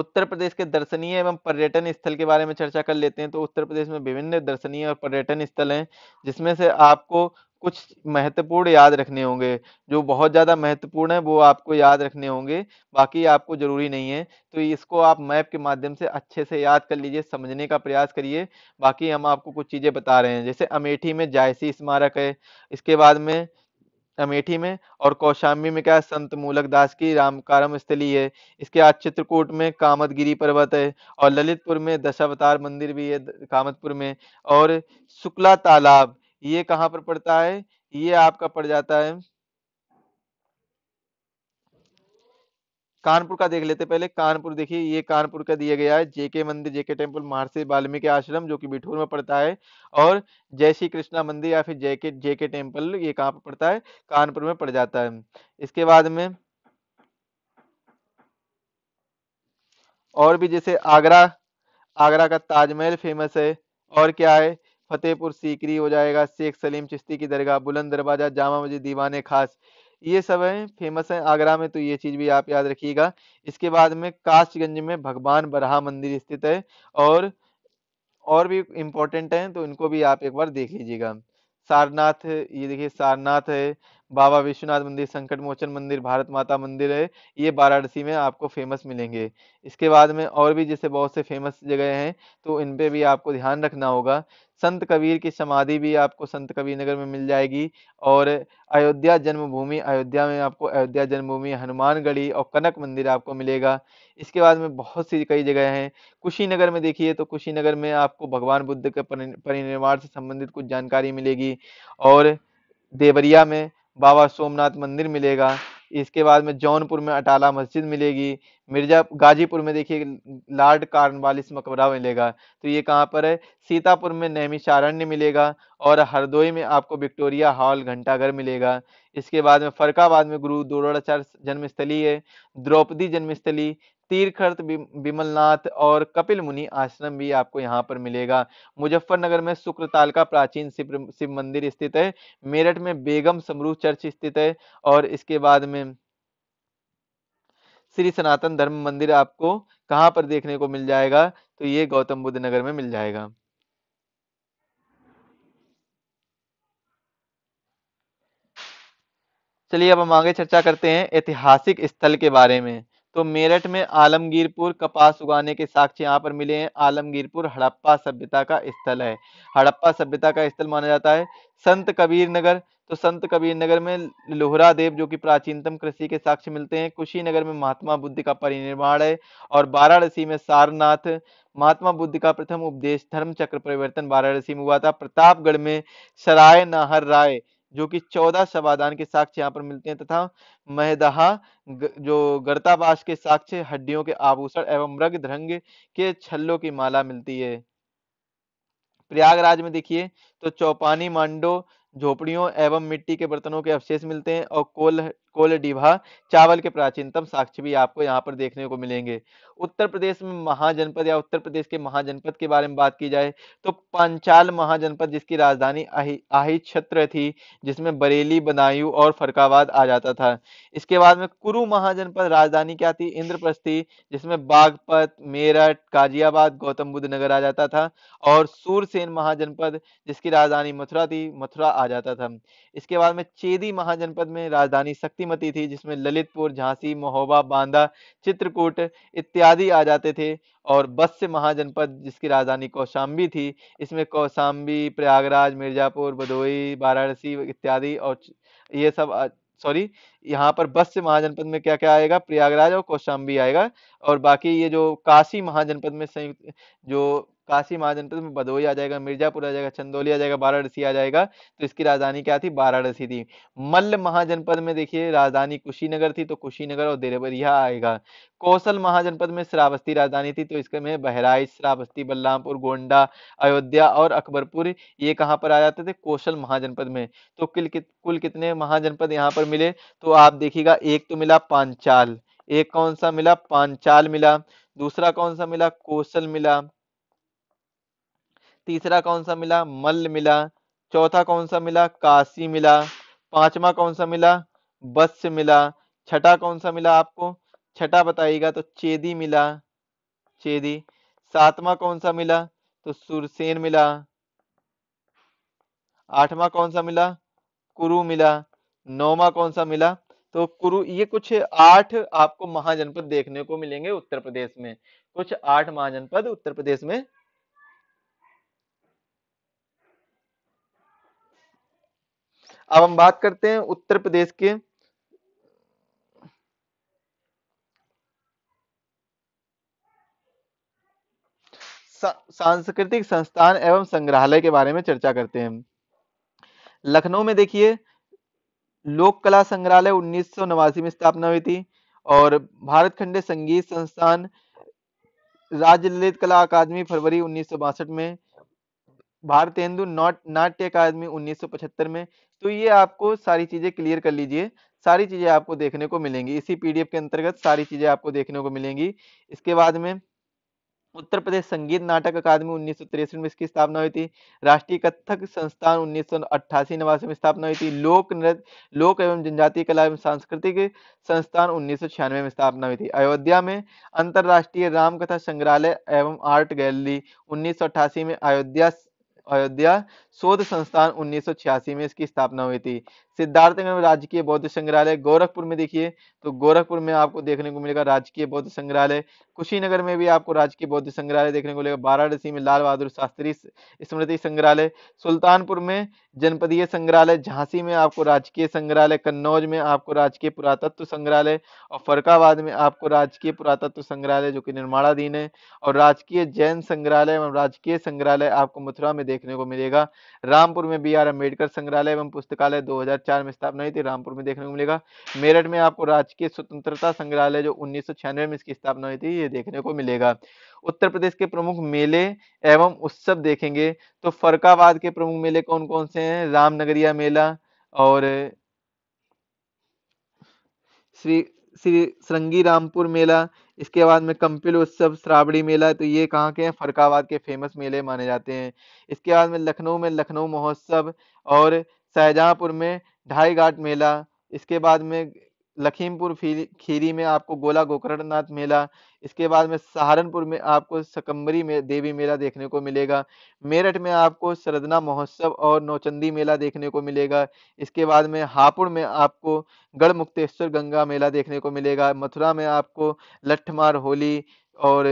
उत्तर प्रदेश के दर्शनीय एवं पर्यटन स्थल के बारे में चर्चा कर लेते हैं तो उत्तर प्रदेश में विभिन्न दर्शनीय और पर्यटन स्थल हैं जिसमें से आपको कुछ महत्वपूर्ण याद रखने होंगे जो बहुत ज़्यादा महत्वपूर्ण है वो आपको याद रखने होंगे बाकी आपको ज़रूरी नहीं है तो इसको आप मैप के माध्यम से अच्छे से याद कर लीजिए समझने का प्रयास करिए बाकी हम आपको कुछ चीज़ें बता रहे हैं जैसे अमेठी में जायसी स्मारक है इसके बाद में अमेठी में और कौशाम्बी में क्या है संत मूलक दास की रामकारम स्थली है इसके बाद चित्रकूट में कामतगिरी पर्वत है और ललितपुर में दशावतार मंदिर भी है कामतपुर में और शुक्ला तालाब ये कहाँ पर पड़ता है ये आपका पड़ जाता है कानपुर का देख लेते पहले कानपुर देखिए ये कानपुर का दिया गया है जेके मंदिर जेके टेम्पल महर्षि वाल्मीकि आश्रम जो कि बिठूर में पड़ता है और जय श्री कृष्णा मंदिर या फिर जेके जेके टेम्पल ये कहाँ पर पड़ता है कानपुर में पड़ जाता है इसके बाद में और भी जैसे आगरा आगरा का ताजमहल फेमस है और क्या है फतेहपुर सीकरी हो जाएगा शेख सलीम चिश्ती की दरगाह बुलंद दरवाजा जामा मस्जिद दीवाने खास ये सब है फेमस है आगरा में तो ये चीज भी आप याद रखिएगा इसके बाद में काशगंज में भगवान बरहा मंदिर स्थित है और और भी इम्पोर्टेंट है तो इनको भी आप एक बार देख लीजिएगा सारनाथ ये देखिए सारनाथ है बाबा विश्वनाथ मंदिर संकट मोचन मंदिर भारत माता मंदिर है ये वाराणसी में आपको फेमस मिलेंगे इसके बाद में और भी जैसे बहुत से फेमस जगह हैं तो इन पे भी आपको ध्यान रखना होगा संत कबीर की समाधि भी आपको संत कबीर नगर में मिल जाएगी और अयोध्या जन्मभूमि अयोध्या में आपको अयोध्या जन्मभूमि हनुमानगढ़ी और कनक मंदिर आपको मिलेगा इसके बाद में बहुत सी कई जगह हैं कुशीनगर में देखिए तो कुशीनगर में आपको भगवान बुद्ध के परिनिर्वाण से संबंधित कुछ जानकारी मिलेगी और देवरिया में बाबा सोमनाथ मंदिर मिलेगा इसके बाद में जौनपुर में अटाला मस्जिद मिलेगी मिर्जा गाजीपुर में देखिए लार्ड कार्नवालिस मकबरा मिलेगा तो ये कहाँ पर है सीतापुर में नैमिषारण्य मिलेगा और हरदोई में आपको विक्टोरिया हॉल घंटाघर मिलेगा इसके बाद में फरकाबाद में गुरु दौड़ाचार्य जन्मस्थली है द्रौपदी जन्मस्थली तीर्थर्थ बिमलनाथ और कपिल मुनि आश्रम भी आपको यहाँ पर मिलेगा मुजफ्फरनगर में शुक्रताल का प्राचीन शिव शिव मंदिर स्थित है मेरठ में बेगम समरूह चर्च स्थित है और इसके बाद में श्री सनातन धर्म मंदिर आपको कहाँ पर देखने को मिल जाएगा तो ये गौतम बुद्ध नगर में मिल जाएगा चलिए अब हम आगे चर्चा करते हैं ऐतिहासिक स्थल के बारे में तो मेरठ में आलमगीरपुर कपास उगाने के साक्ष्य यहाँ पर मिले हैं आलमगीरपुर हड़प्पा सभ्यता का स्थल है हड़प्पा सभ्यता का स्थल माना जाता है संत कबीर नगर तो संत कबीर नगर में लोहरा देव जो कि प्राचीनतम कृषि के साक्ष्य मिलते हैं कुशीनगर में महात्मा बुद्ध का परिनिर्माण है और वाराणसी में सारनाथ महात्मा बुद्ध का प्रथम उपदेश धर्म चक्र परिवर्तन वाराणसी में हुआ था प्रतापगढ़ में सराय नाहर राय जो कि चौदह शवादान के साक्ष्य यहाँ पर मिलते हैं तथा महदहा जो गर्ताबास के साक्ष्य हड्डियों के आभूषण एवं मृग ध्रंग के छल्लों की माला मिलती है प्रयागराज में देखिए तो चौपानी मांडो झोपड़ियों एवं मिट्टी के बर्तनों के अवशेष मिलते हैं और कोल कोल डिभा चावल के प्राचीनतम साक्ष्य भी आपको यहाँ पर देखने को मिलेंगे उत्तर प्रदेश में महाजनपद या उत्तर प्रदेश के महाजनपद के बारे में बात की जाए तो पांचाल महाजनपद जिसकी राजधानी आही क्षेत्र थी जिसमें बरेली बदायूं और फरकाबाद आ जाता था इसके बाद में कुरु महाजनपद राजधानी क्या थी इंद्रप्रस्थी जिसमें बागपत मेरठ गाजियाबाद गौतम बुद्ध नगर आ जाता था और सूरसेन महाजनपद जिसकी राजधानी मथुरा थी मथुरा आ जाता था इसके बाद में चेदी महाजनपद में राजधानी शक्तिमती थी जिसमें ललितपुर झांसी महोबा बांदा चित्रकूट इत्यादि आदि आ जाते थे और बस से महाजनपद जिसकी राजधानी कौशाम्बी थी इसमें कौशाम्बी प्रयागराज मिर्जापुर भदोई वाराणसी इत्यादि और ये सब सॉरी यहाँ पर बस से महाजनपद में क्या क्या आएगा प्रयागराज और कौशाम्बी आएगा और बाकी ये जो काशी महाजनपद में संयुक्त जो काशी महाजनपद में तो भदोही आ जाएगा मिर्जापुर आ जाएगा चंदोली आ जाएगा वाराणसी आ जाएगा तो इसकी राजधानी क्या थी वाराणसी थी मल्ल महाजनपद में देखिए राजधानी कुशीनगर थी तो कुशीनगर और देरेबरिया आएगा कौशल महाजनपद में श्रावस्ती राजधानी थी तो इसके में बहराइच श्रावस्ती बलरामपुर गोंडा अयोध्या और अकबरपुर ये कहाँ पर आ जाते थे कौशल महाजनपद में तो कुल कुल कितने महाजनपद यहाँ पर मिले तो आप देखिएगा एक तो मिला पांचाल एक कौन सा मिला पांचाल मिला दूसरा कौन सा मिला कौशल मिला तीसरा कौन सा मिला मल्ल मिला चौथा कौन सा मिला काशी मिला पांचवा कौन सा मिला बस मिला छठा कौन सा मिला आपको छठा बताइएगा तो चेदी मिला चेदी सातवा कौन सा मिला तो सुरसेन मिला आठवा कौन सा मिला कुरु मिला नौवा कौन सा मिला तो कुरु ये कुछ आठ आपको महाजनपद देखने को मिलेंगे उत्तर प्रदेश में कुछ आठ महाजनपद उत्तर प्रदेश में अब हम बात करते हैं उत्तर प्रदेश के सांस्कृतिक संस्थान एवं संग्रहालय के बारे में चर्चा करते हैं लखनऊ में देखिए लोक कला संग्रहालय उन्नीस में स्थापना हुई थी और भारत खंडे संगीत संस्थान राज्य ललित कला अकादमी फरवरी उन्नीस में भारतेंदु नाट नाट्य अकादमी 1975 में तो ये आपको सारी चीज़ें क्लियर कर लीजिए सारी चीज़ें आपको देखने को मिलेंगी इसी पीडीएफ के अंतर्गत सारी चीज़ें आपको देखने को मिलेंगी इसके बाद में उत्तर प्रदेश संगीत नाटक अकादमी उन्नीस में इसकी स्थापना हुई थी राष्ट्रीय कथक संस्थान उन्नीस सौ में स्थापना हुई थी लोक नृत्य लोक एवं जनजातीय कला एवं सांस्कृतिक संस्थान उन्नीस में स्थापना हुई थी अयोध्या में अंतरराष्ट्रीय रामकथा संग्रहालय एवं आर्ट गैलरी उन्नीस में अयोध्या अयोध्या शोध संस्थान 1986 में इसकी स्थापना हुई थी सिद्धार्थनगर राजकीय बौद्ध संग्रहालय गोरखपुर में देखिए तो गोरखपुर में आपको देखने को मिलेगा राजकीय बौद्ध संग्रहालय कुशीनगर में भी आपको राजकीय बौद्ध संग्रहालय देखने को मिलेगा वाराणसी में लाल बहादुर शास्त्री स्मृति संग्रहालय सुल्तानपुर में जनपदीय संग्रहालय झांसी में आपको राजकीय संग्रहालय कन्नौज में आपको राजकीय पुरातत्व संग्रहालय और फरकाबाद में आपको राजकीय पुरातत्व संग्रहालय जो कि निर्माणाधीन है और राजकीय जैन संग्रहालय एवं राजकीय संग्रहालय आपको मथुरा में देखने को मिलेगा रामपुर में बी आर अम्बेडकर संग्रहालय एवं पुस्तकालय 2004 में स्थापना हुई थी रामपुर में देखने को मिलेगा मेरठ में आपको राजकीय स्वतंत्रता संग्रहालय जो उन्नीस में इसकी स्थापना हुई थी ये देखने को मिलेगा उत्तर प्रदेश के प्रमुख मेले एवं उत्सव देखेंगे तो फरकाबाद के प्रमुख मेले कौन कौन से हैं रामनगरिया मेला और श्री श्री श्रृंगी रामपुर मेला इसके बाद में कंपिल उत्सव श्रावड़ी मेला तो ये कहाँ के हैं फरकाबाद के फेमस मेले माने जाते हैं इसके बाद में लखनऊ में लखनऊ महोत्सव और शाहजहाँपुर में ढाई घाट मेला इसके बाद में लखीमपुर खीरी में आपको गोला गोकर्णनाथ मेला इसके बाद में सहारनपुर में आपको सकम्बरी में देवी मेला देखने को मिलेगा मेरठ में आपको सरदना महोत्सव और नौचंदी मेला देखने को मिलेगा इसके बाद में हापुड़ में आपको गढ़ मुक्तेश्वर गंगा मेला देखने को मिलेगा मथुरा में आपको लठमार होली और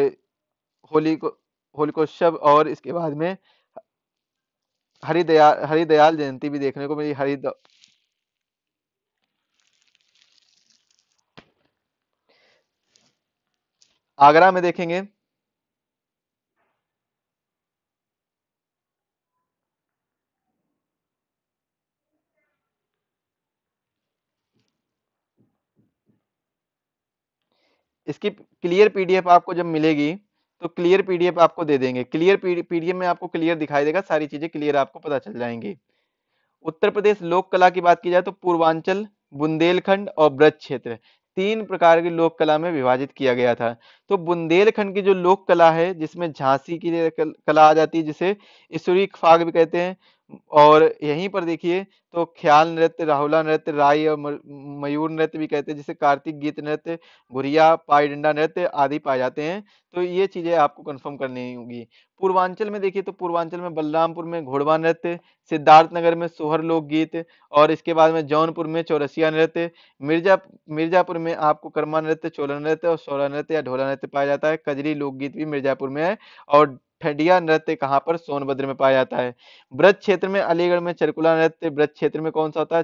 होली को होलिकोत्सव और इसके बाद में हरिदयाल हरिदयाल जयंती भी देखने को मिली हरिद आगरा में देखेंगे इसकी क्लियर पीडीएफ आपको जब मिलेगी तो क्लियर पीडीएफ आपको दे देंगे क्लियर पीडीएफ में आपको क्लियर दिखाई देगा सारी चीजें क्लियर आपको पता चल जाएंगी उत्तर प्रदेश लोक कला की बात की जाए तो पूर्वांचल बुंदेलखंड और ब्रज क्षेत्र तीन प्रकार की लोक कला में विभाजित किया गया था तो बुंदेलखंड की जो लोक कला है जिसमें झांसी की कला आ जाती है जिसे ईश्वरी फाग भी कहते हैं और यहीं पर देखिए तो ख्याल नृत्य राहुला नृत्य राय और मयूर नृत्य भी कहते हैं जिसे कार्तिक गीत नृत्य घुरिया पाई डंडा नृत्य आदि पाए जाते हैं तो ये चीजें आपको कंफर्म करनी होगी पूर्वांचल में देखिए तो पूर्वांचल में बलरामपुर में घोड़वा नृत्य सिद्धार्थनगर में सोहर लोकगीत और इसके बाद में जौनपुर में चौरसिया नृत्य मिर्जा मिर्जापुर में आपको कर्मा नृत्य चोला नृत्य और सोला नृत्य या ढोला नृत्य पाया जाता है कजरी लोकगीत भी मिर्जापुर में है और फेडिया नृत्य कहाँ पर सोनभद्र में पाया जाता है ब्रज क्षेत्र में अलीगढ़ में चरकुला नृत्य ब्रज क्षेत्र में कौन सा होता है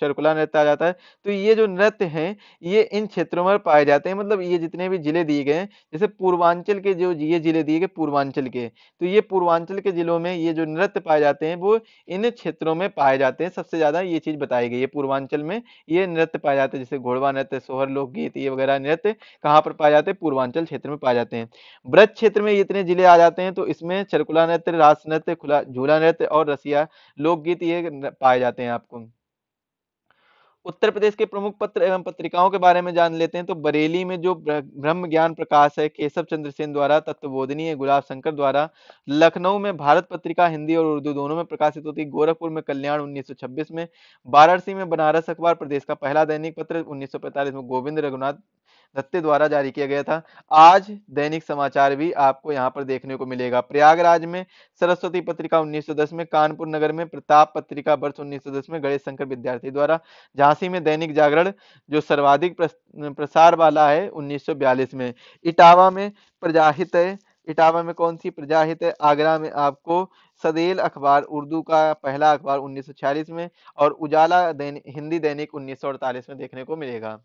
चरकुला नृत्य आ जाता है तो ये जो नृत्य है ये इन क्षेत्रों में पाए जाते हैं मतलब ये जितने भी जिले दिए गए हैं जैसे पूर्वांचल के जो ये जिले दिए गए पूर्वांचल के तो ये पूर्वांचल के जिलों में ये जो नृत्य पाए जाते हैं वो इन क्षेत्रों में पाए जाते हैं सबसे ज्यादा ये चीज बताई गई है पूर्वांचल में ये नृत्य पाए जाते हैं जैसे घोड़वा नृत्य सोहर लोकगीत ये वगैरह नृत्य कहाँ पर पाए जाते हैं पूर्वांचल क्षेत्र में पाए जाते हैं ब्रज क्षेत्र में इतने जिले आ जाते हैं तो इसमें चरकुला नृत्य रास नृत्य खुला झूला नृत्य और रसिया लोकगीत ये पाए जाते हैं आपको उत्तर प्रदेश के प्रमुख पत्र एवं पत्रिकाओं के बारे में जान लेते हैं तो बरेली में जो ब्रह्म ज्ञान प्रकाश है केशव चंद्र सेन द्वारा तत्वबोधनी है गुलाब शंकर द्वारा लखनऊ में भारत पत्रिका हिंदी और उर्दू दोनों में प्रकाशित होती है गोरखपुर में कल्याण 1926 में वाराणसी में बनारस अखबार प्रदेश का पहला दैनिक पत्र उन्नीस में गोविंद रघुनाथ दत्ते द्वारा जारी किया गया था आज दैनिक समाचार भी आपको यहाँ पर देखने को मिलेगा प्रयागराज में सरस्वती पत्रिका 1910 में कानपुर नगर में प्रताप पत्रिका वर्ष 1910 में गणेश शंकर विद्यार्थी द्वारा झांसी में दैनिक जागरण जो सर्वाधिक प्रसार वाला है उन्नीस में इटावा में प्रजाहित इटावा में कौन सी प्रजाहित है आगरा में आपको सदेल अखबार उर्दू का पहला अखबार 1946 में और उजाला दैनिक हिंदी दैनिक 1948 में देखने को मिलेगा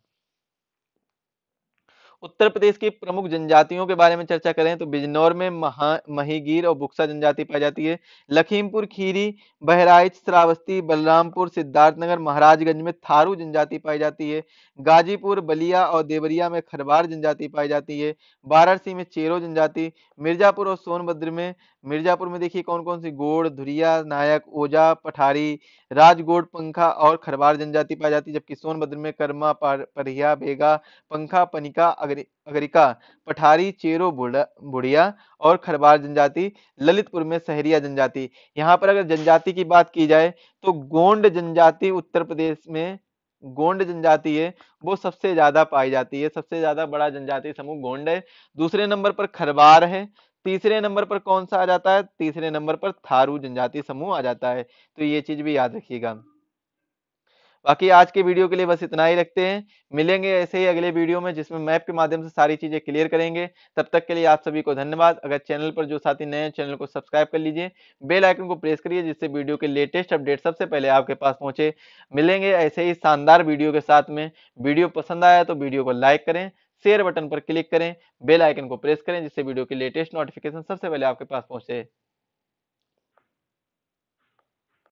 उत्तर प्रदेश की प्रमुख जनजातियों के बारे में चर्चा करें तो बिजनौर में महा महीगीर और बुक्सा जनजाति पाई जाती है लखीमपुर खीरी बहराइच श्रावस्ती बलरामपुर सिद्धार्थनगर महाराजगंज में थारू जनजाति पाई जाती है गाजीपुर बलिया और देवरिया में खरबार जनजाति पाई जाती है वाराणसी में चेरो जनजाति मिर्जापुर और सोनभद्र में मिर्जापुर में देखिए कौन कौन सी गोड़ धुरिया नायक ओझा पठारी राजगोड़ पंखा और खरवार जनजाति पाई जाती जबकि सोनभद्र में कर्मा परिया बेगा पंखा पनिका अगरिका पठारी चेरो बुढ़िया और खरवार जनजाति ललितपुर में सहरिया जनजाति यहाँ पर अगर जनजाति की बात की जाए तो गोंड जनजाति उत्तर प्रदेश में गोंड जनजाति है वो सबसे ज्यादा पाई जाती है सबसे ज्यादा बड़ा जनजाति समूह गोंड है दूसरे नंबर पर खरवार है तीसरे नंबर पर कौन सा आ जाता है तीसरे नंबर पर थारू जनजाति समूह आ जाता है तो ये चीज भी याद रखिएगा बाकी आज के वीडियो के लिए बस इतना ही रखते हैं मिलेंगे ऐसे ही अगले वीडियो में जिसमें मैप के माध्यम से सारी चीजें क्लियर करेंगे तब तक के लिए आप सभी को धन्यवाद अगर चैनल पर जो साथी नए हैं चैनल को सब्सक्राइब कर लीजिए बेल आइकन को प्रेस करिए जिससे वीडियो के लेटेस्ट अपडेट सबसे पहले आपके पास पहुंचे मिलेंगे ऐसे ही शानदार वीडियो के साथ में वीडियो पसंद आया तो वीडियो को लाइक करें शेयर बटन पर क्लिक करें बेल आइकन को प्रेस करें जिससे वीडियो की लेटेस्ट नोटिफिकेशन सबसे पहले आपके पास पहुंचे